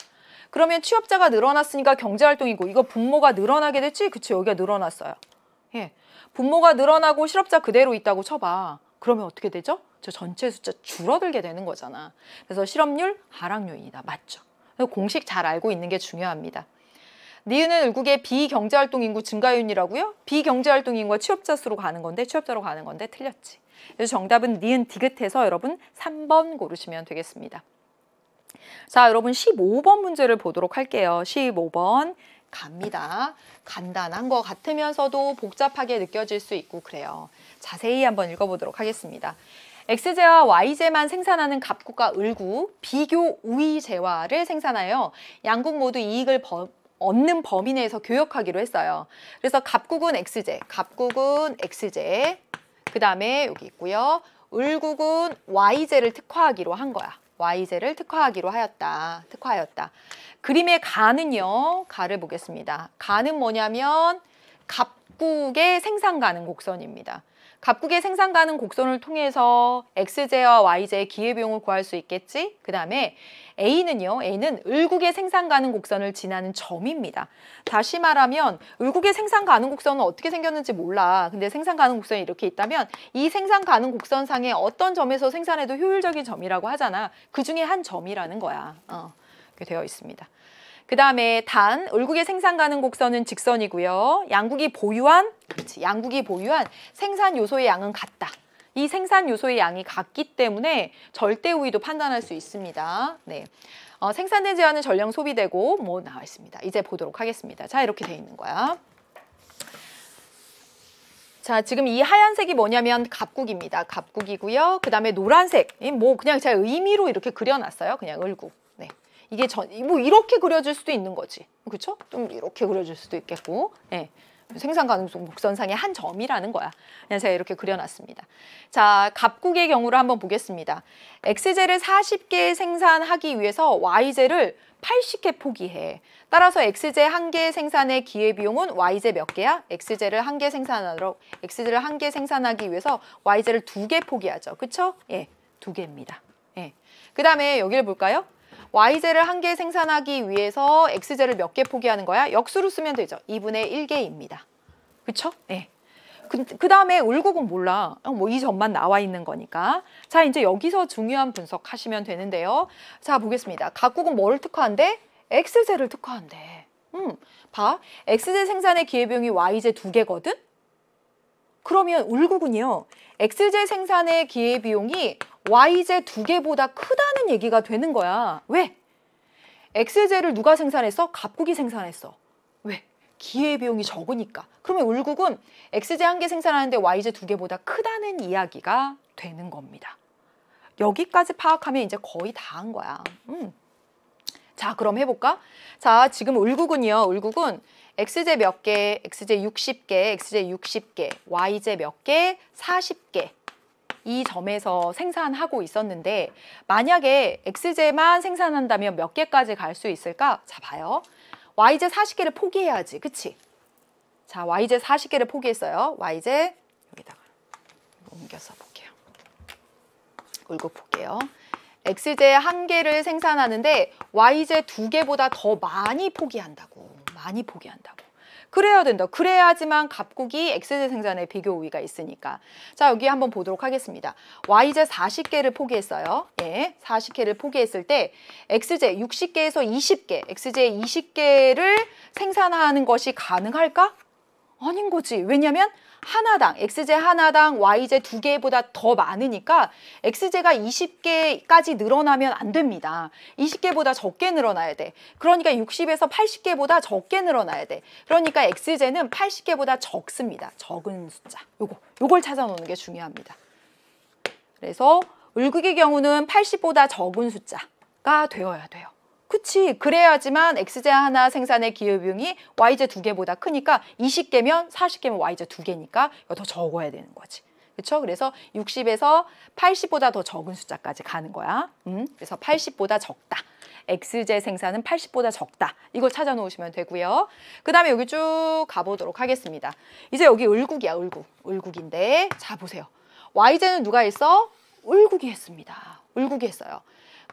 그러면 취업자가 늘어났으니까 경제활동 인구, 이거 분모가 늘어나게 됐지? 그치, 여기가 늘어났어요. 예. 분모가 늘어나고 실업자 그대로 있다고 쳐봐. 그러면 어떻게 되죠? 저 전체 숫자 줄어들게 되는 거잖아. 그래서 실업률 하락 요인이다. 맞죠? 공식 잘 알고 있는 게 중요합니다. 니은은 을국의 비경제활동 인구 증가 율이라고요 비경제활동 인구가 취업자 수로 가는 건데 취업자로 가는 건데 틀렸지. 그래서 정답은 니은 디귿해서 여러분 3번 고르시면 되겠습니다. 자, 여러분 15번 문제를 보도록 할게요. 15번 갑니다. 간단한 것 같으면서도 복잡하게 느껴질 수 있고 그래요. 자세히 한번 읽어보도록 하겠습니다. 엑스제와 와이제만 생산하는 갑국과 을구, 비교 우이제와를 생산하여 양국 모두 이익을 버, 얻는 범위 내에서 교역하기로 했어요. 그래서 갑국은 엑스제, 갑국은 엑스제, 그 다음에 여기 있고요. 을국은 Y제를 특화하기로 한 거야. Y제를 특화하기로 하였다. 특화하였다. 그림의 가는요. 가를 보겠습니다. 가는 뭐냐면 갑국의 생산 가는 곡선입니다. 각국의 생산 가능 곡선을 통해서 X제와 Y제의 기회비용을 구할 수 있겠지? 그 다음에 A는요. A는 을국의 생산 가능 곡선을 지나는 점입니다. 다시 말하면 을국의 생산 가능 곡선은 어떻게 생겼는지 몰라. 근데 생산 가능 곡선이 이렇게 있다면 이 생산 가능 곡선상의 어떤 점에서 생산해도 효율적인 점이라고 하잖아. 그 중에 한 점이라는 거야. 어, 이렇게 되어 있습니다. 그 다음에 단, 을국의 생산 가능 곡선은 직선이고요. 양국이 보유한, 그렇지, 양국이 보유한 생산 요소의 양은 같다. 이 생산 요소의 양이 같기 때문에 절대 우위도 판단할 수 있습니다. 네. 어, 생산된 제한은 전량 소비되고 뭐 나와 있습니다. 이제 보도록 하겠습니다. 자, 이렇게 돼 있는 거야. 자, 지금 이 하얀색이 뭐냐면 갑국입니다. 갑국이고요. 그 다음에 노란색, 뭐 그냥 제가 의미로 이렇게 그려놨어요. 그냥 을국. 이게 전, 뭐 이렇게 그려질 수도 있는 거지. 그렇죠? 좀 이렇게 그려질 수도 있겠고. 예. 생산 가능성 곡선상의 한 점이라는 거야. 그냥 제가 이렇게 그려놨습니다. 자, 갑국의 경우를 한번 보겠습니다. X제를 40개 생산하기 위해서 Y제를 80개 포기해. 따라서 X제 한 개 생산의 기회비용은 Y제 몇 개야? X제를 한 개 생산하러 X제를 한 개 생산하기 위해서 Y제를 두 개 포기하죠. 그쵸? 예, 두 개입니다. 예. 그 다음에 여기를 볼까요? Y제를 한 개 생산하기 위해서 X제를 몇 개 포기하는 거야? 역수로 쓰면 되죠. 2분의 1개입니다. 그렇죠 네. 그, 그 다음에 울곡은 몰라. 어, 뭐 이점만 나와 있는 거니까. 자, 이제 여기서 중요한 분석하시면 되는데요. 자, 보겠습니다. 각국은 뭘 특화한대? X제를 특화한대. 음, 봐. X제 생산의 기회비용이 Y제 두 개거든? 그러면 울국은요. X제 생산의 기회비용이 y제 두 개보다 크다는 얘기가 되는 거야. 왜? x제를 누가 생산했어? 갑국이 생산했어. 왜? 기회비용이 적으니까. 그러면 울국은 x제 한 개 생산하는데 y제 두 개보다 크다는 이야기가 되는 겁니다. 여기까지 파악하면 이제 거의 다 한 거야. 음. 자, 그럼 해볼까? 자, 지금 울국은요. 울국은 x제 몇 개, x제 60개, x제 60개, y제 몇 개, 40개, 이 점에서 생산하고 있었는데 만약에 X제만 생산한다면 몇 개까지 갈 수 있을까? 자, 봐요. Y제 40개를 포기해야지. 그치? 자, Y제 40개를 포기했어요. Y제 여기다가 옮겨서 볼게요. 울고 볼게요. X제 한 개를 생산하는데 Y제 두 개보다 더 많이 포기한다고. 많이 포기한다고. 그래야 된다. 그래야지만 갑국이 XZ 생산의 비교 우위가 있으니까. 자, 여기 한번 보도록 하겠습니다. Y제 40개를 포기했어요. 예, 40개를 포기했을 때 X제 60개에서 20개, X제 20개를 생산하는 것이 가능할까? 아닌 거지. 왜냐면 하나당, x제 하나당, y제 두 개보다 더 많으니까 x제가 20개까지 늘어나면 안 됩니다. 20개보다 적게 늘어나야 돼. 그러니까 60에서 80개보다 적게 늘어나야 돼. 그러니까 x제는 80개보다 적습니다. 적은 숫자. 요거, 요걸 찾아놓는 게 중요합니다. 그래서 을극의 경우는 80보다 적은 숫자가 되어야 돼요. 그치 그래야지만 X제 하나 생산의 기업용이 Y제 두 개보다 크니까 20개면 40개면 Y제 두 개니까 이거 더 적어야 되는 거지. 그렇죠? 그래서 60에서 80보다 더 적은 숫자까지 가는 거야. 음? 그래서 80보다 적다. X제 생산은 80보다 적다. 이걸 찾아 놓으시면 되고요. 그 다음에 여기 쭉 가보도록 하겠습니다. 이제 여기 을국이야, 을국. 을국인데 자, 보세요. Y제는 누가 했어? 을국이 했습니다. 을국이 했어요.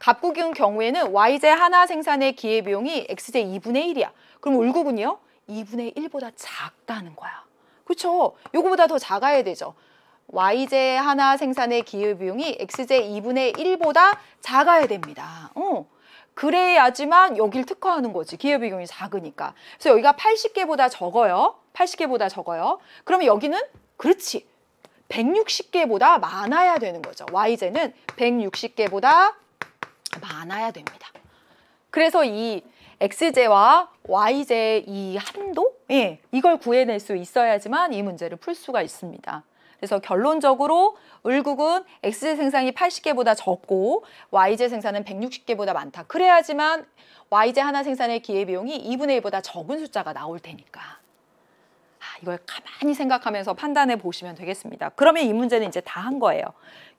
갑구기운 경우에는 Y제 하나 생산의 기회비용이 X제 2분의 1이야. 그럼 울국은요? 2분의 1보다 작다는 거야. 그렇죠? 요거보다 더 작아야 되죠. Y제 하나 생산의 기회비용이 X제 2분의 1보다 작아야 됩니다. 어. 그래야지만 여길 특허하는 거지. 기회비용이 작으니까. 그래서 여기가 80개보다 적어요. 80개보다 적어요. 그러면 여기는 그렇지. 160개보다 많아야 되는 거죠. Y제는 160개보다 많아야 됩니다. 그래서 이 x제와 y제 이한도 예, 이걸 구해낼 수 있어야지만 이 문제를 풀 수가 있습니다. 그래서 결론적으로 을국은 x제 생산이 80개보다 적고 y제 생산은 160개보다 많다. 그래야지만 y제 하나 생산의 기회비용이 2분의 1보다 적은 숫자가 나올 테니까. 아, 이걸 가만히 생각하면서 판단해 보시면 되겠습니다. 그러면 이 문제는 이제 다 한 거예요.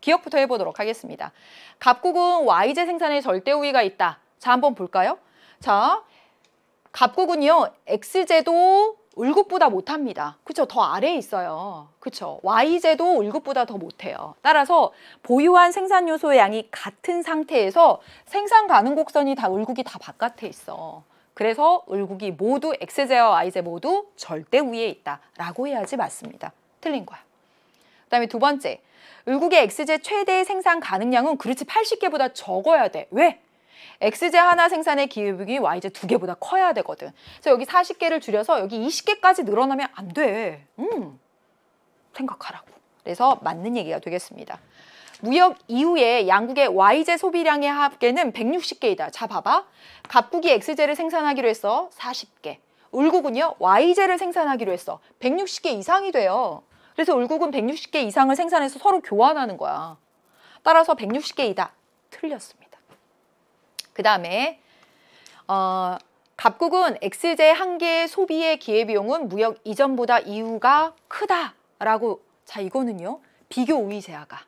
기억부터 해보도록 하겠습니다. 갑국은 Y제 생산의 절대 우위가 있다. 자, 한번 볼까요? 자, 갑국은요. X제도 울국보다 못합니다. 그렇죠? 더 아래에 있어요. 그렇죠? Y제도 울국보다 더 못해요. 따라서 보유한 생산 요소의 양이 같은 상태에서 생산 가능 곡선이 다 울국이 다 바깥에 있어. 그래서 을국이 모두 X제와 Y제 모두 절대 위에 있다라고 해야지 맞습니다. 틀린 거야. 그다음에 두 번째, 미국의 엑스제 최대 생산 가능량은 그렇지 80개보다 적어야 돼. 왜? 엑스제 하나 생산의 기업이 와이제 두 개보다 커야 되거든. 그래서 여기 40개를 줄여서 여기 20개까지 늘어나면 안 돼. 음, 생각하라고. 그래서 맞는 얘기가 되겠습니다. 무역 이후에 양국의 Y제 소비량의 합계는 160개이다. 자, 봐봐. 갑국이 X제를 생산하기로 했어. 40개. 울국은요, Y제를 생산하기로 했어. 160개 이상이 돼요. 그래서 울국은 160개 이상을 생산해서 서로 교환하는 거야. 따라서 160개이다. 틀렸습니다. 그 다음에 어, 갑국은 엑스제 한 개의 소비의 기회비용은 무역 이전보다 이유가 크다라고 자 이거는요. 비교 우위 제하가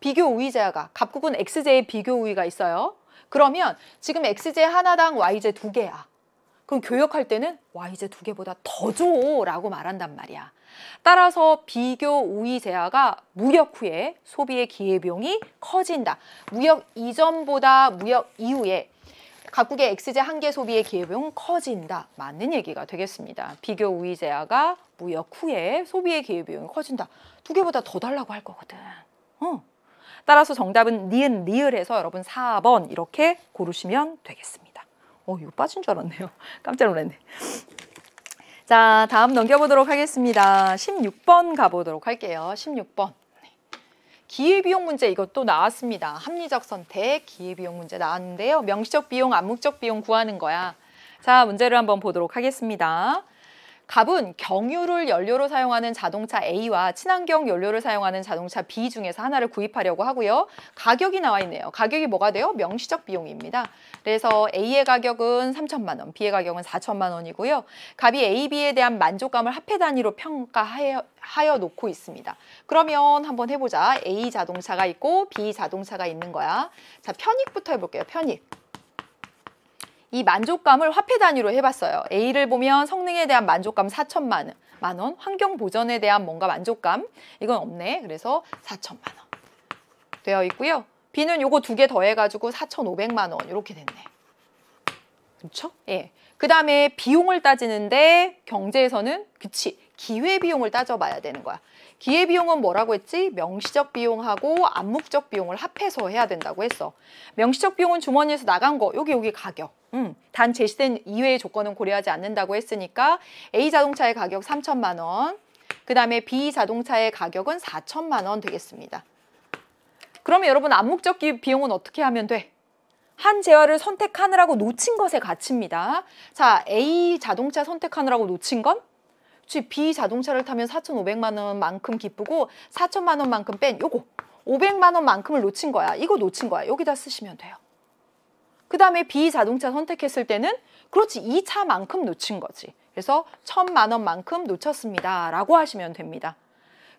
비교 우위 제하가 갑국은 엑스제의 비교 우위가 있어요. 그러면 지금 엑스제 하나당 y 제두 개야. 그럼 교역할 때는 와 이제 두 개보다 더 줘라고 말한단 말이야. 따라서 비교 우위 제하가 무역 후에 소비의 기회비용이 커진다. 무역 이전보다 무역 이후에 각국의 엑스제 한계 소비의 기회비용 은 커진다. 맞는 얘기가 되겠습니다. 비교 우위 제하가 무역 후에 소비의 기회비용이 커진다. 두 개보다 더 달라고 할 거거든. 어. 따라서 정답은 니은 리을해서 여러분 4번 이렇게 고르시면 되겠습니다. 어, 이거 빠진 줄 알았네요. 깜짝 놀랐네. 자, 다음 넘겨보도록 하겠습니다. 16번 가보도록 할게요. 16번. 기회비용 문제 이것도 나왔습니다. 합리적 선택, 기회비용 문제 나왔는데요. 명시적 비용, 암묵적 비용 구하는 거야. 자, 문제를 한번 보도록 하겠습니다. 갑은 경유를 연료로 사용하는 자동차 A와 친환경 연료를 사용하는 자동차 B 중에서 하나를 구입하려고 하고요. 가격이 나와 있네요. 가격이 뭐가 돼요? 명시적 비용입니다. 그래서 A의 가격은 3천만 원, B의 가격은 4천만 원이고요. 갑이 A, B에 대한 만족감을 합해 단위로 평가하여 하여 놓고 있습니다. 그러면 한번 해보자. A 자동차가 있고 B 자동차가 있는 거야. 자, 편익부터 해볼게요. 편익. 이 만족감을 화폐 단위로 해봤어요. A를 보면 성능에 대한 만족감 4천만 원, 만 원, 환경 보전에 대한 뭔가 만족감 이건 없네. 그래서 4천만 원 되어 있고요. B는 요거 두 개 더해가지고 4,500만 원 이렇게 됐네. 그렇죠? 예. 그 다음에 비용을 따지는데 경제에서는 그치 기회비용을 따져봐야 되는 거야. 기회비용은 뭐라고 했지? 명시적 비용하고 암묵적 비용을 합해서 해야 된다고 했어. 명시적 비용은 주머니에서 나간 거, 여기 여기 가격. 음, 단 제시된 이외의 조건은 고려하지 않는다고 했으니까 A 자동차의 가격 3천만 원, 그 다음에 B 자동차의 가격은 4천만 원 되겠습니다. 그러면 여러분 암묵적 비용은 어떻게 하면 돼? 한 재화를 선택하느라고 놓친 것의 가치입니다. 자, A 자동차 선택하느라고 놓친 건 혹시 비자동차를 타면 4,500만 원만큼 기쁘고 4천만 원만큼 뺀 요거 500만 원만큼을 놓친 거야. 이거 놓친 거야. 여기다 쓰시면 돼요. 그 다음에 비자동차 선택했을 때는 그렇지 이 차만큼 놓친 거지. 그래서 1 천만 원만큼 놓쳤습니다. 라고 하시면 됩니다.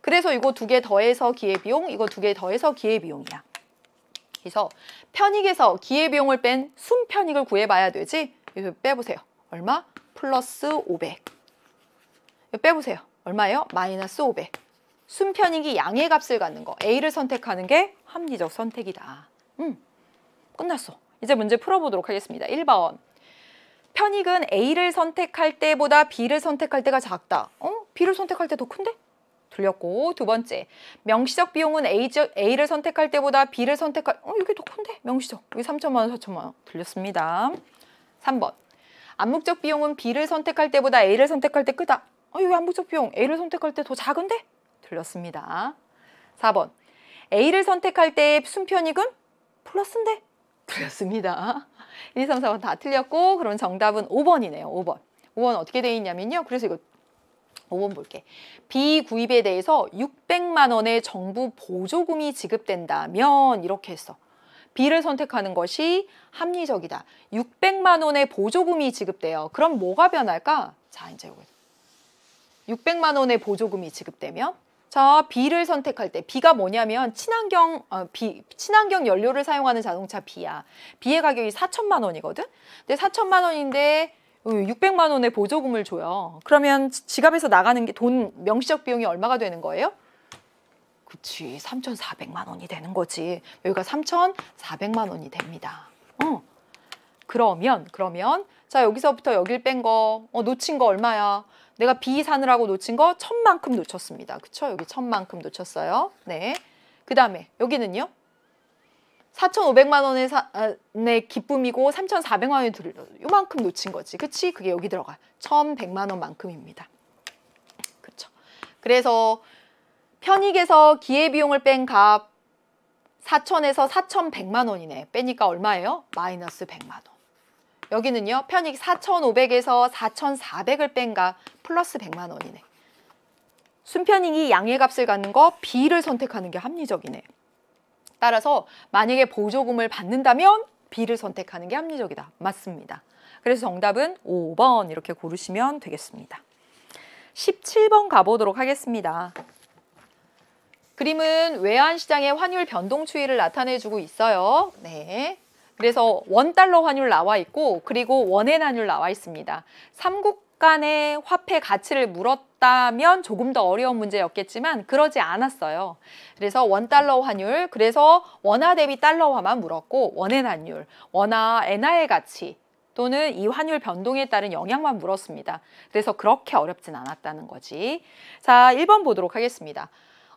그래서 이거 두 개 더해서 기회비용, 이거 두 개 더해서 기회비용이야. 그래서 편익에서 기회비용을 뺀 순편익을 구해봐야 되지. 빼보세요. 얼마? 플러스 500. 빼보세요. 얼마예요? 마이너스 500. 순편익이 양의 값을 갖는 거. A를 선택하는 게 합리적 선택이다. 음, 끝났어. 이제 문제 풀어보도록 하겠습니다. 1번. 편익은 A를 선택할 때보다 B를 선택할 때가 작다. 어? B를 선택할 때 더 큰데? 틀렸고 두 번째 명시적 비용은 A적, A를 선택할 때보다 B를 선택할 어 이게 더 큰데 명시적 여기 3천만 원 4천만 원 틀렸습니다 3번 암묵적 비용은 B를 선택할 때보다 A를 선택할 때 크다 어, 이 한복적 비용 A를 선택할 때 더 작은데? 틀렸습니다. 4번 A를 선택할 때 순편익은 플러스인데? 틀렸습니다. 1, 2, 3, 4번 다 틀렸고 그럼 정답은 5번이네요. 5번. 5번 어떻게 돼 있냐면요. 그래서 이거 5번 볼게. B 구입에 대해서 600만 원의 정부 보조금이 지급된다면 이렇게 했어. B를 선택하는 것이 합리적이다. 600만 원의 보조금이 지급돼요. 그럼 뭐가 변할까? 자, 이제 여기 600만 원의 보조금이 지급되면 자, B를 선택할 때 B가 뭐냐면 친환경 어, B, 친환경 연료를 사용하는 자동차 B야. B의 가격이 4천만 원이거든. 근데 4천만 원인데 600만 어, 원의 보조금을 줘요. 그러면 지갑에서 나가는 게 돈 명시적 비용이 얼마가 되는 거예요? 그치 3,400만 원이 되는 거지. 여기가 3,400만 원이 됩니다. 어. 그러면 그러면 자 여기서부터 여길 뺀 거 어, 놓친 거 얼마야? 내가 B 사느라고 놓친 거 천만큼 놓쳤습니다. 그쵸? 여기 천만큼 놓쳤어요. 네. 그 다음에 여기는요. 4,500만 원의 사, 아, 네, 기쁨이고 3,400만 원이 들 요만큼 놓친 거지. 그치? 그게 여기 들어가. 1,100만 원만큼입니다. 그쵸? 그래서 편익에서 기회비용을 뺀값 4,000에서 4,100만 원이네. 빼니까 얼마예요? 마이너스 100만 원. 여기는요. 편익 4,500에서 4,400을 뺀가 플러스 100만 원이네. 순편익이 양의 값을 갖는 거 B를 선택하는 게 합리적이네. 따라서 만약에 보조금을 받는다면 B를 선택하는 게 합리적이다. 맞습니다. 그래서 정답은 5번 이렇게 고르시면 되겠습니다. 17번 가보도록 하겠습니다. 그림은 외환시장의 환율 변동 추이를 나타내주고 있어요. 네. 그래서 원달러 환율 나와 있고 그리고 원엔 환율 나와 있습니다. 삼국 간의 화폐 가치를 물었다면 조금 더 어려운 문제였겠지만 그러지 않았어요. 그래서 원달러 환율, 그래서 원화 대비 달러화만 물었고 원엔 환율, 원화 엔화의 가치 또는 이 환율 변동에 따른 영향만 물었습니다. 그래서 그렇게 어렵진 않았다는 거지. 자, 1번 보도록 하겠습니다.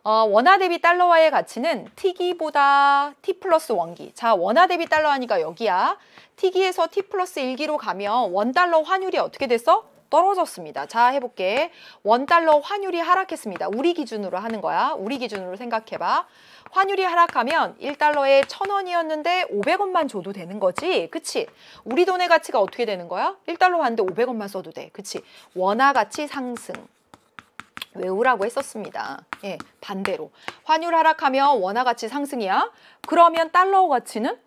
어, 원화 대비 달러화의 가치는 T기보다 T 플러스 원기 자, 원화 대비 달러 하니까 여기야. T기에서 T 플러스 일기로 가면 원달러 환율이 어떻게 됐어? 떨어졌습니다. 자, 해볼게. 원달러 환율이 하락했습니다. 우리 기준으로 하는 거야. 우리 기준으로 생각해봐. 환율이 하락하면 일달러에천원이었는데 오백 원만 줘도 되는 거지. 그치? 우리 돈의 가치가 어떻게 되는 거야? 일달러 하는데 오백 원만 써도 돼. 그치? 원화 가치 상승. 외우라고 했었습니다. 예, 반대로 환율 하락하면 원화 가치 상승이야. 그러면 달러 가치는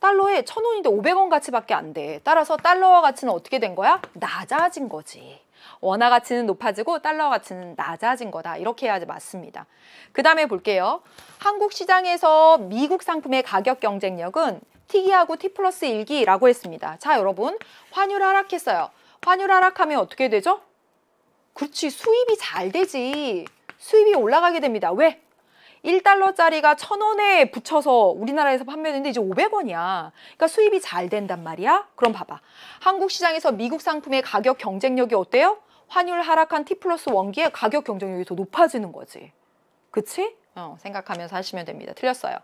달러에 천원인데 오백 원 가치밖에 안 돼. 따라서 달러와 가치는 어떻게 된 거야? 낮아진 거지. 원화 가치는 높아지고 달러 가치는 낮아진 거다. 이렇게 해야지 맞습니다. 그 다음에 볼게요. 한국 시장에서 미국 상품의 가격 경쟁력은 T기하고 T 플러스 1기라고 했습니다. 자 여러분 환율 하락했어요. 환율 하락하면 어떻게 되죠? 그렇지 수입이 잘 되지 수입이 올라가게 됩니다 왜? 1달러짜리가 1000원에 붙여서 우리나라에서 판매했는데 이제 500원이야. 그러니까 수입이 잘 된단 말이야. 그럼 봐봐. 한국 시장에서 미국 상품의 가격 경쟁력이 어때요? 환율 하락한 T 플러스 원기에 가격 경쟁력이 더 높아지는 거지. 그치? 어, 생각하면서 하시면 됩니다. 틀렸어요.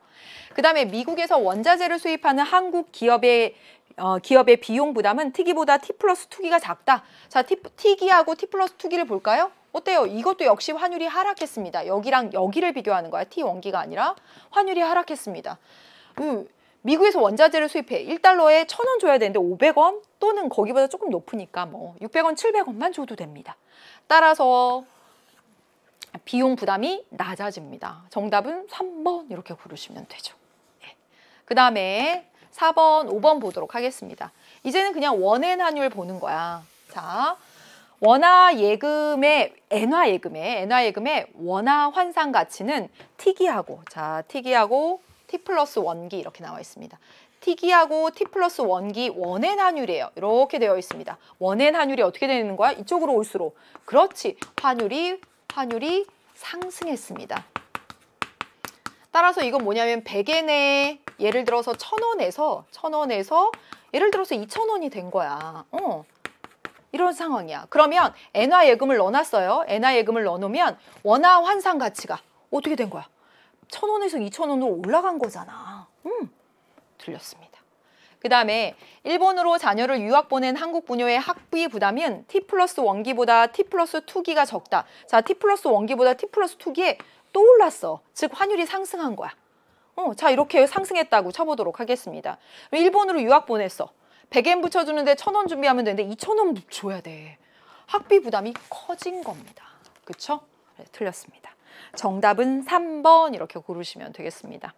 그 다음에 미국에서 원자재를 수입하는 한국 기업의 어, 기업의 비용 부담은 티기보다 티 플러스 투기가 작다. 자, 티, 티기하고 티 플러스 투기를 볼까요? 어때요? 이것도 역시 환율이 하락했습니다. 여기랑 여기를 비교하는 거야. T 원기가 아니라 환율이 하락했습니다. 음, 미국에서 원자재를 수입해. 1달러에 1,000원 줘야 되는데 500원 또는 거기보다 조금 높으니까 뭐 600원, 700원만 줘도 됩니다. 따라서 비용 부담이 낮아집니다. 정답은 3번 이렇게 고르시면 되죠. 예. 그 다음에 4번, 5번 보도록 하겠습니다. 이제는 그냥 원앤 환율 보는 거야. 자, 원화 예금의 엔화 예금의 엔화 예금의 원화 환상 가치는 티기하고 자, 티기하고 T 플러스 원기 이렇게 나와 있습니다. 티기하고 T 플러스 원기 원앤 환율이에요. 이렇게 되어 있습니다. 원앤 환율이 어떻게 되는 거야? 이쪽으로 올수록. 그렇지. 환율이 환율이 상승했습니다. 따라서 이건 뭐냐면 100엔에 예를 들어서 1000원에서 1000원에서 예를 들어서 2000원이 된 거야. 어. 이런 상황이야. 그러면 엔화 예금을 넣어놨어요. 엔화 예금을 넣어놓으면 원화 환산 가치가 어떻게 된 거야? 1000원에서 2000원으로 올라간 거잖아. 음. 들렸습니다. 그 다음에 일본으로 자녀를 유학 보낸 한국 부녀의 학비 부담은 T 플러스 원기보다 T 플러스 투기가 적다. 자, T 플러스 원기보다 T 플러스 투기에 또 올랐어. 즉 환율이 상승한 거야. 어, 자 이렇게 상승했다고 쳐보도록 하겠습니다. 일본으로 유학 보냈어. 100엔 붙여주는데 1000원 준비하면 되는데 2000원 줘야 돼. 학비 부담이 커진 겁니다. 그쵸? 네, 틀렸습니다. 정답은 3번 이렇게 고르시면 되겠습니다.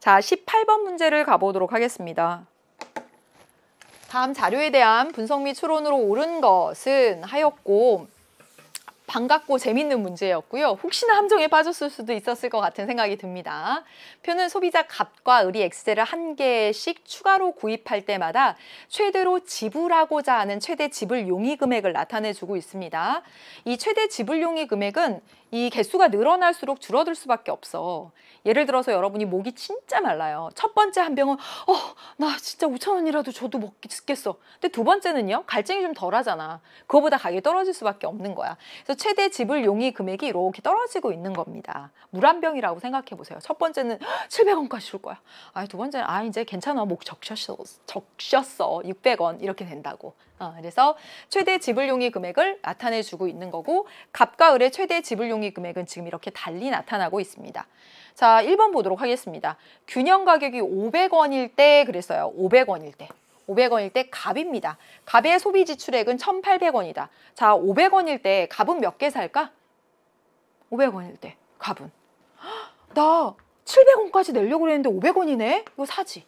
자, 18번 문제를 가보도록 하겠습니다. 다음 자료에 대한 분석 및 추론으로 옳은 것은 하였고 반갑고 재밌는 문제였고요. 혹시나 함정에 빠졌을 수도 있었을 것 같은 생각이 듭니다. 표는 소비자 갑과 을이 엑셀을 한 개씩 추가로 구입할 때마다 최대로 지불하고자 하는 최대 지불 용이 금액을 나타내주고 있습니다. 이 최대 지불 용이 금액은 이 개수가 늘어날수록 줄어들 수밖에 없어. 예를 들어서 여러분이 목이 진짜 말라요. 첫 번째 한 병은 어, 나 진짜 5천 원이라도 줘도 먹겠어. 근데 두 번째는요. 갈증이 좀 덜하잖아. 그거보다 가격이 떨어질 수밖에 없는 거야. 그래서 최대 지불 용이 금액이 이렇게 떨어지고 있는 겁니다. 물 한 병이라고 생각해 보세요. 첫 번째는 700원까지 줄 거야. 아두 번째는 아 이제 괜찮아. 목 적셨어. 적셨어. 600원 이렇게 된다고. 어, 그래서 최대 지불용의 금액을 나타내주고 있는 거고 갑과 을의 최대 지불용의 금액은 지금 이렇게 달리 나타나고 있습니다. 자, 1번 보도록 하겠습니다. 균형 가격이 500원일 때 그랬어요. 500원일 때. 500원일 때 갑입니다. 갑의 소비 지출액은 1,800원이다. 자, 500원일 때 갑은 몇 개 살까? 500원일 때 갑은. 나 700원까지 내려고 그랬는데 500원이네? 이거 사지.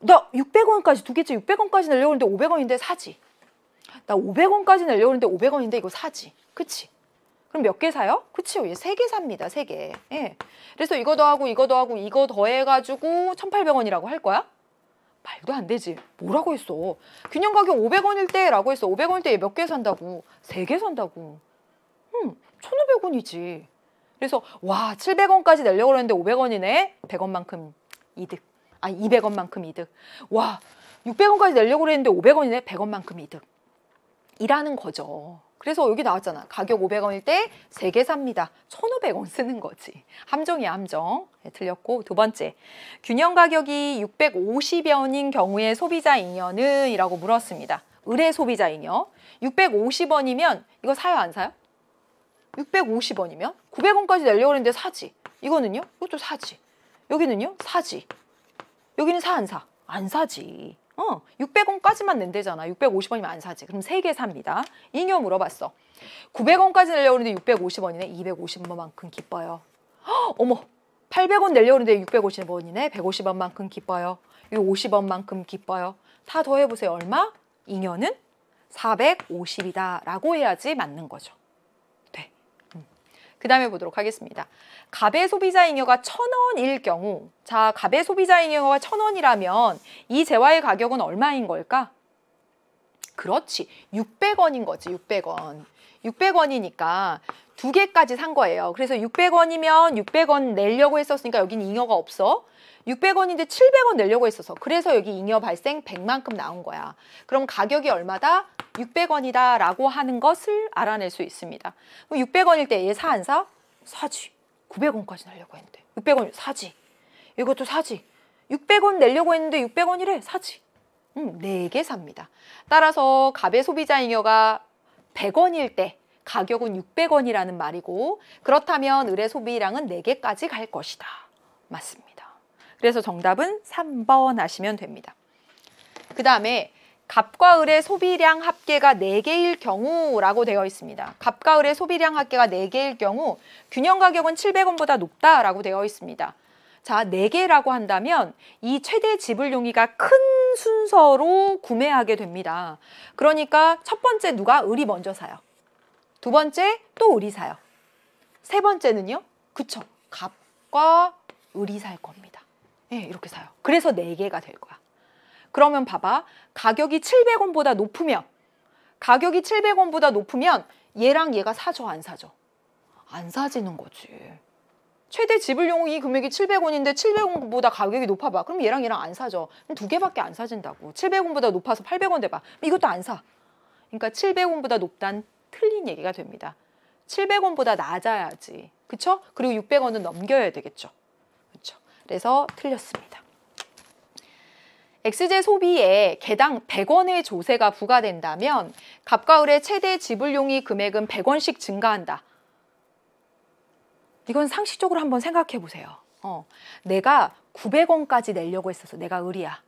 나 600원까지 두 개째 600원까지 내려고 했는데 500원인데 사지. 나 500원까지 내려고 했는데 500원인데 이거 사지. 그치? 그럼 몇 개 사요? 그치요. 세개 삽니다. 세 개. 예. 그래서 이거 더하고 이거 더하고 이거 더해가지고 1,800원이라고 할 거야? 말도 안 되지. 뭐라고 했어? 균형 가격 500원일 때라고 했어. 500원일 때몇 개 산다고? 세 개 산다고. 음, 1,500원이지. 그래서 와, 700원까지 내려고 했는데 500원이네. 100원만큼 이득. 아 200원만큼 이득. 와 600원까지 내려고 그랬는데 500원이네 100원만큼 이득. 이라는 거죠. 그래서 여기 나왔잖아. 가격 500원일 때 3개 삽니다. 1,500원 쓰는 거지. 함정이 함정. 네, 틀렸고 두 번째, 균형 가격이 650원인 경우에 소비자 인연는 이라고 물었습니다. 의뢰 소비자 잉여. 650원이면 이거 사요 안 사요? 650원이면 900원까지 내려고 했는데 사지. 이거는요? 이것도 사지. 여기는요? 사지. 여기는 사 안 사? 안 사지. 어, 600원까지만 낸대잖아. 650원이면 안 사지. 그럼 세 개 삽니다. 이녀 물어봤어. 900원까지 내려고 하는데 650원이네. 250원만큼 기뻐요. 어머, 800원 내려고 하는데 650원이네. 150원만큼 기뻐요. 이 50원만큼 기뻐요. 다 더해보세요. 얼마? 이녀는 450이다 라고 해야지 맞는 거죠. 그 다음에 보도록 하겠습니다. 갑의 소비자 잉여가 천원일 경우 자 갑의 소비자 잉여가 천원이라면 이 재화의 가격은 얼마인 걸까? 그렇지 600원인 거지 600원 6 0 0 원이니까두 개까지 산 거예요. 그래서 6 0 0 원이면 6 0 0원 내려고 했었으니까 여기는 잉여가 없어. 6 0 0 원인데 7 0 0원 내려고 했어서 그래서 여기 잉여 발생 1 0 0만큼 나온 거야. 그럼 가격이 얼마다? 6 0 0 원이다 라고 하는 것을 알아낼 수 있습니다. 그럼 0백 원일 때 얘 사 안 사? 사지. 9 0 0 원까지 내려고 했는데 6 0 0원 사지. 이것도 사지. 6 0 0원 내려고 했는데 6 0 0 원이래 사지. 음, 4개 삽니다. 따라서 갑의 소비자 잉여가 100원일 때 가격은 600원이라는 말이고 그렇다면 의뢰 소비량은 4개까지 갈 것이다. 맞습니다. 그래서 정답은 3번 하시면 됩니다. 그 다음에 갑과 을의 소비량 합계가 4개일 경우라고 되어 있습니다. 갑과 을의 소비량 합계가 4개일 경우 균형 가격은 700원보다 높다라고 되어 있습니다. 자, 4개라고 한다면 이 최대 지불 용의가 큰 순서로 구매하게 됩니다. 그러니까 첫 번째 누가 을이 먼저 사요. 두 번째 또 을이 사요. 세 번째는요? 그쵸. 갑과 을이 살 겁니다. 예, 네, 이렇게 사요. 그래서 4개가 될 거야. 그러면 봐봐. 가격이 700원보다 높으면 가격이 700원보다 높으면 얘랑 얘가 사줘안사줘안 사지는 거지. 최대 지불용이 금액이 700원인데 700원보다 가격이 높아 봐. 그럼 얘랑 얘랑 안 사죠. 그럼 두 개밖에 안 사진다고. 700원보다 높아서 800원 돼봐. 이것도 안 사. 그러니까 700원보다 높단 틀린 얘기가 됩니다. 700원보다 낮아야지. 그쵸? 그리고 600원은 넘겨야 되겠죠. 그쵸? 그래서 틀렸습니다. 엑스제 소비에 개당 100원의 조세가 부과된다면 갑과 을의 최대 지불용이 금액은 100원씩 증가한다. 이건 상식적으로 한번 생각해 보세요. 어, 내가 900원까지 내려고 했었어. 내가 의리야.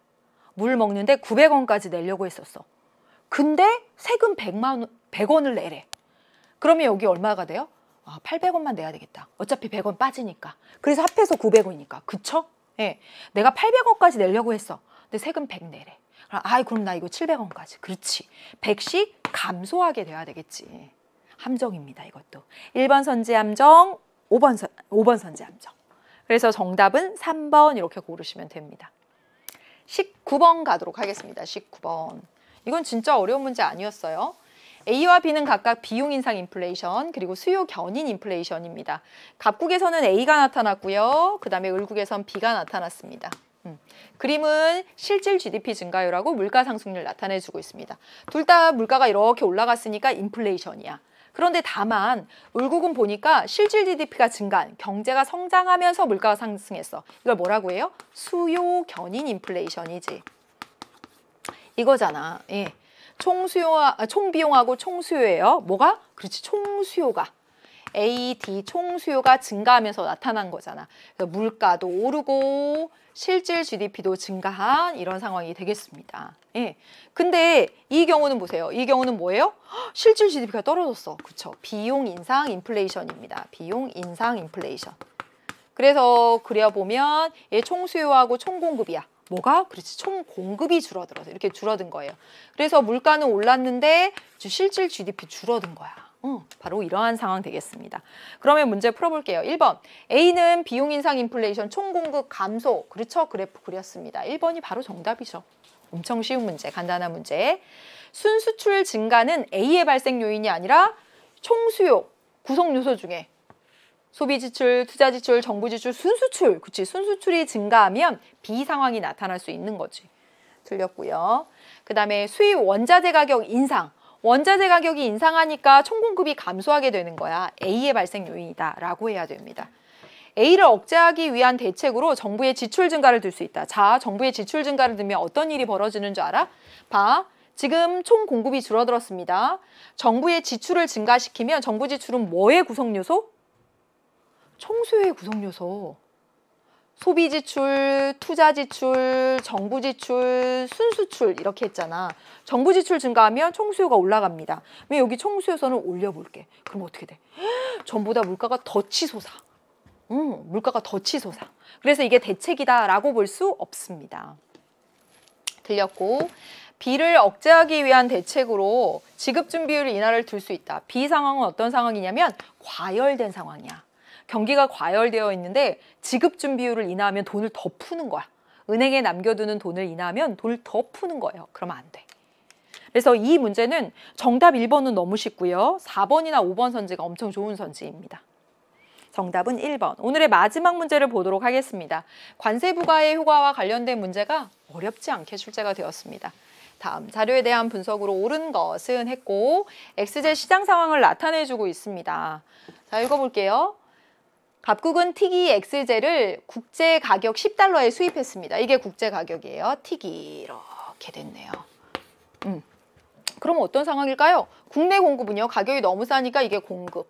물 먹는데 900원까지 내려고 했었어. 근데 세금 100만 원, 100원을 내래. 그러면 여기 얼마가 돼요? 아, 800원만 내야 되겠다. 어차피 100원 빠지니까. 그래서 합해서 900원이니까. 그쵸? 예. 내가 800원까지 내려고 했어. 근데 세금 100 내래. 그럼, 아, 이 그럼 나 이거 700원까지. 그렇지. 100씩 감소하게 돼야 되겠지. 함정입니다, 이것도. 1번 선지 함정, 5번, 5번 선지 함정. 그래서 정답은 3번 이렇게 고르시면 됩니다. 19번 가도록 하겠습니다. 19번. 이건 진짜 어려운 문제 아니었어요. A와 B는 각각 비용 인상 인플레이션 그리고 수요 견인 인플레이션입니다. 갑국에서는 A가 나타났고요. 그 다음에 을국에선 B가 나타났습니다. 음. 그림은 실질 GDP 증가율하고 물가 상승률 나타내주고 있습니다. 둘 다 물가가 이렇게 올라갔으니까 인플레이션이야. 그런데 다만 울국은 보니까 실질 GDP가 증가한 경제가 성장하면서 물가가 상승했어. 이걸 뭐라고 해요? 수요 견인 인플레이션이지. 이거잖아. 예. 총수요 아, 총비용하고 총수요예요. 뭐가? 그렇지. 총수요가 AD 총수요가 증가하면서 나타난 거잖아. 그래서 물가도 오르고 실질 GDP도 증가한 이런 상황이 되겠습니다. 예. 근데 이 경우는 보세요. 이 경우는 뭐예요? 실질 GDP가 떨어졌어. 그렇죠 비용 인상 인플레이션입니다. 비용 인상 인플레이션. 그래서 그려보면 얘 총수요하고 총공급이야. 뭐가? 그렇지. 총 공급이 줄어들어서 이렇게 줄어든 거예요. 그래서 물가는 올랐는데 실질 GDP 줄어든 거야. 어, 바로 이러한 상황 되겠습니다. 그러면 문제 풀어볼게요. 1번 A는 비용 인상 인플레이션 총 공급 감소 그렇죠? 그래프 그렸습니다. 1번이 바로 정답이죠. 엄청 쉬운 문제, 간단한 문제. 순수출 증가는 A의 발생 요인이 아니라 총수요, 구성 요소 중에 소비 지출, 투자 지출, 정부 지출, 순수출, 그치? 순수출이 증가하면 B 상황이 나타날 수 있는 거지. 틀렸고요. 그 다음에 수입 원자재 가격 인상. 원자재 가격이 인상하니까 총 공급이 감소하게 되는 거야. A의 발생 요인이다 라고 해야 됩니다. A를 억제하기 위한 대책으로 정부의 지출 증가를 들 수 있다. 자, 정부의 지출 증가를 들면 어떤 일이 벌어지는 줄 알아? 봐. 지금 총 공급이 줄어들었습니다. 정부의 지출을 증가시키면 정부 지출은 뭐의 구성요소? 총수요의 구성요소. 소비 지출, 투자 지출, 정부 지출, 순수출 이렇게 했잖아. 정부 지출 증가하면 총수요가 올라갑니다. 왜 여기 총수요선을 올려볼게. 그럼 어떻게 돼? 전부다 물가가 더 치솟아. 음, 물가가 더 치솟아. 그래서 이게 대책이다라고 볼 수 없습니다. 들렸고 비를 억제하기 위한 대책으로 지급준비율 인하를 둘 수 있다. 비 상황은 어떤 상황이냐면 과열된 상황이야. 경기가 과열되어 있는데 지급 준비율을 인하하면 돈을 더 푸는 거야. 은행에 남겨두는 돈을 인하하면 돈을 더 푸는 거예요. 그러면 안 돼. 그래서 이 문제는 정답 1번은 너무 쉽고요. 4번이나 5번 선지가 엄청 좋은 선지입니다. 정답은 1번. 오늘의 마지막 문제를 보도록 하겠습니다. 관세 부과의 효과와 관련된 문제가 어렵지 않게 출제가 되었습니다. 다음 자료에 대한 분석으로 옳은 것은 했고 엑스제 시장 상황을 나타내주고 있습니다. 자 읽어볼게요. 갑국은 티기 엑셀제를 국제 가격 10달러에 수입했습니다. 이게 국제 가격이에요. 티기 이렇게 됐네요. 음. 그럼 어떤 상황일까요? 국내 공급은요. 가격이 너무 싸니까 이게 공급.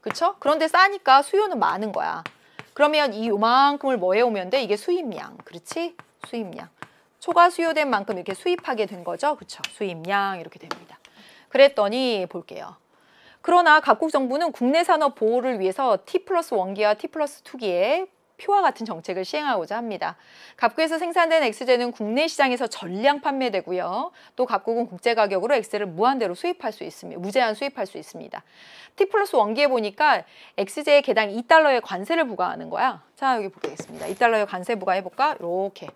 그렇죠? 그런데 싸니까 수요는 많은 거야. 그러면 이만큼을뭐 해오면 돼? 이게 수입량. 그렇지? 수입량. 초과 수요된 만큼 이렇게 수입하게 된 거죠. 그렇죠? 수입량 이렇게 됩니다. 그랬더니 볼게요. 그러나 각국 정부는 국내 산업 보호를 위해서 T 플러스 원기와 T 플러스 투기에 표와 같은 정책을 시행하고자 합니다. 각국에서 생산된 엑스제는 국내 시장에서 전량 판매되고요. 또 각국은 국제 가격으로 엑스를 무한대로 수입할 수 있습니다. 무제한 수입할 수 있습니다. T 플러스 원기에 보니까 엑스제에 개당 2달러의 관세를 부과하는 거야. 자 여기 보겠습니다. 2달러의 관세 부과해볼까? 이렇게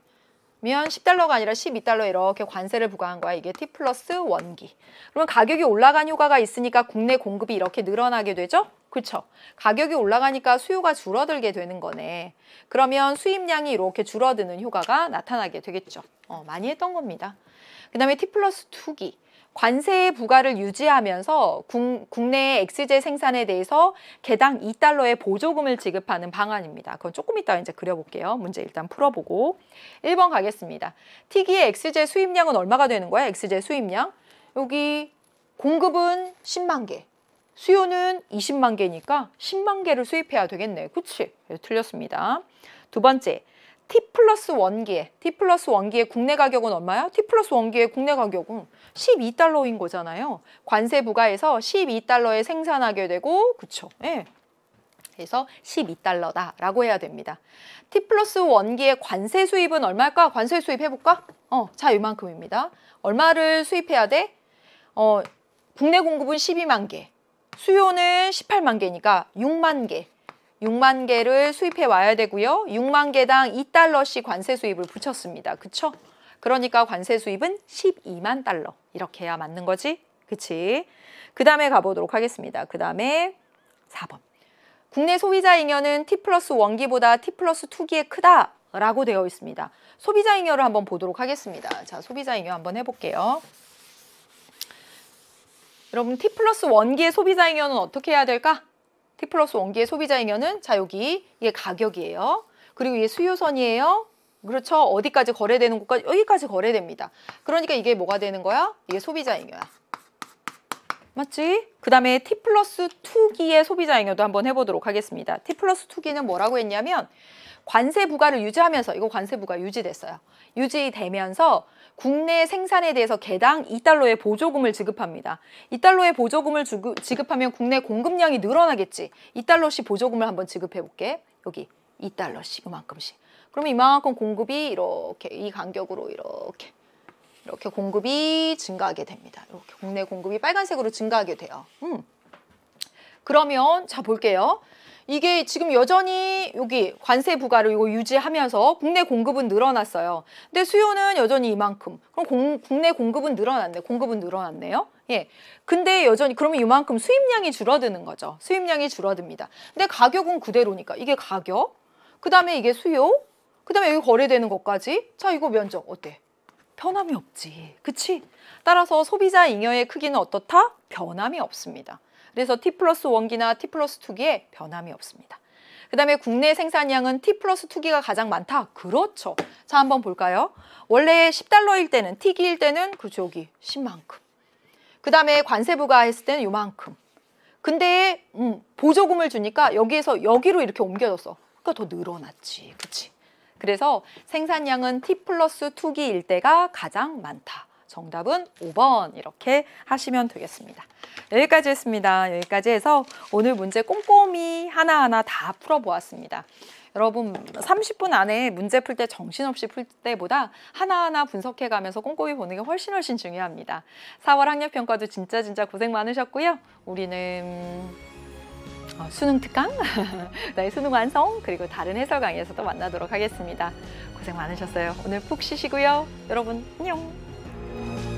면 10달러가 아니라 12달러 이렇게 관세를 부과한 거야. 이게 T 플러스 원기. 그러면 가격이 올라간 효과가 있으니까 국내 공급이 이렇게 늘어나게 되죠? 그렇죠. 가격이 올라가니까 수요가 줄어들게 되는 거네. 그러면 수입량이 이렇게 줄어드는 효과가 나타나게 되겠죠. 어, 많이 했던 겁니다. 그 다음에 T 플러스 투기 관세의 부과를 유지하면서 국내 의 엑스제 생산에 대해서 개당 2달러의 보조금을 지급하는 방안입니다. 그건 조금 이따 이제 그려볼게요. 문제 일단 풀어보고 1번 가겠습니다. 티기의 엑스제 수입량은 얼마가 되는 거야? 엑스제 수입량? 여기 공급은 10만 개, 수요는 20만 개니까 10만 개를 수입해야 되겠네. 그치? 예, 틀렸습니다. 두 번째, T 플러스 원기에, T 플러스 원기에 국내 가격은 얼마야? T 플러스 원기에 국내 가격은 12달러인 거잖아요. 관세 부과해서 12달러에 생산하게 되고 그렇죠 예. 그래서 12달러다라고 해야 됩니다. T 플러스 원기의 관세 수입은 얼마일까? 관세 수입 해볼까? 어, 자 이만큼입니다. 얼마를 수입해야 돼? 어, 국내 공급은 12만 개, 수요는 18만 개니까 6만 개. 6만 개를 수입해 와야 되고요. 6만 개당 2달러씩 관세 수입을 붙였습니다. 그렇죠 그러니까 관세 수입은 12만 달러 이렇게 해야 맞는 거지? 그치? 그 다음에 가보도록 하겠습니다. 그 다음에 4번. 국내 소비자 잉여는 T 플러스 원기보다 T 플러스 투기에 크다. 라고 되어 있습니다. 소비자 잉여를 한번 보도록 하겠습니다. 자, 소비자 잉여 한번 해볼게요. 여러분 T 플러스 원기의 소비자 잉여는 어떻게 해야 될까? T 플러스 원기의 소비자 잉여는 자 여기 이게 가격이에요. 그리고 이게 수요선이에요. 그렇죠. 어디까지 거래되는 곳까지 여기까지 거래됩니다. 그러니까 이게 뭐가 되는 거야? 이게 소비자잉여야. 맞지? 그 다음에 T 플러스 2기의 소비자잉여도 한번 해보도록 하겠습니다. T 플러스 2기는 뭐라고 했냐면 관세 부과를 유지하면서 이거 관세 부과 유지됐어요. 유지되면서 국내 생산에 대해서 개당 2달러의 보조금을 지급합니다. 2달러의 보조금을 주구, 지급하면 국내 공급량이 늘어나겠지. 2달러씩 보조금을 한번 지급해 볼게. 여기 2달러씩 이만큼씩. 그러면 이만큼 공급이 이렇게 이 간격으로 이렇게 이렇게 공급이 증가하게 됩니다. 이렇게 국내 공급이 빨간색으로 증가하게 돼요. 음. 그러면 자 볼게요. 이게 지금 여전히 여기 관세 부과를 이거 유지하면서 국내 공급은 늘어났어요. 근데 수요는 여전히 이만큼. 그럼 공, 국내 공급은 늘어났네. 공급은 늘어났네요. 예. 근데 여전히 그러면 이만큼 수입량이 줄어드는 거죠. 수입량이 줄어듭니다. 근데 가격은 그대로니까. 이게 가격. 그다음에 이게 수요. 그다음에 여기 거래되는 것까지 자 이거 면적 어때? 변함이 없지. 그치? 따라서 소비자 잉여의 크기는 어떻다? 변함이 없습니다. 그래서 T 플러스 원기나 T 플러스 투기에 변함이 없습니다. 그 다음에 국내 생산량은 T 플러스 투기가 가장 많다? 그렇죠. 자, 한번 볼까요? 원래 10달러일 때는, T기일 때는 그렇죠, 여기 10만큼. 그 다음에 관세 부가했을 때는 요만큼. 근데 음, 보조금을 주니까 여기에서 여기로 이렇게 옮겨졌어. 그러니까 더 늘어났지, 그치? 그래서 생산량은 T 플러스 2기일 때가 가장 많다. 정답은 5번 이렇게 하시면 되겠습니다. 여기까지 했습니다. 여기까지 해서 오늘 문제 꼼꼼히 하나하나 다 풀어보았습니다. 여러분 30분 안에 문제 풀 때 정신없이 풀 때보다 하나하나 분석해가면서 꼼꼼히 보는 게 훨씬 훨씬 중요합니다. 4월 학력평가도 진짜 진짜 고생 많으셨고요. 우리는... 어, 수능 특강, 나의 수능 완성, 그리고 다른 해설 강의에서도 만나도록 하겠습니다. 고생 많으셨어요. 오늘 푹 쉬시고요. 여러분 안녕.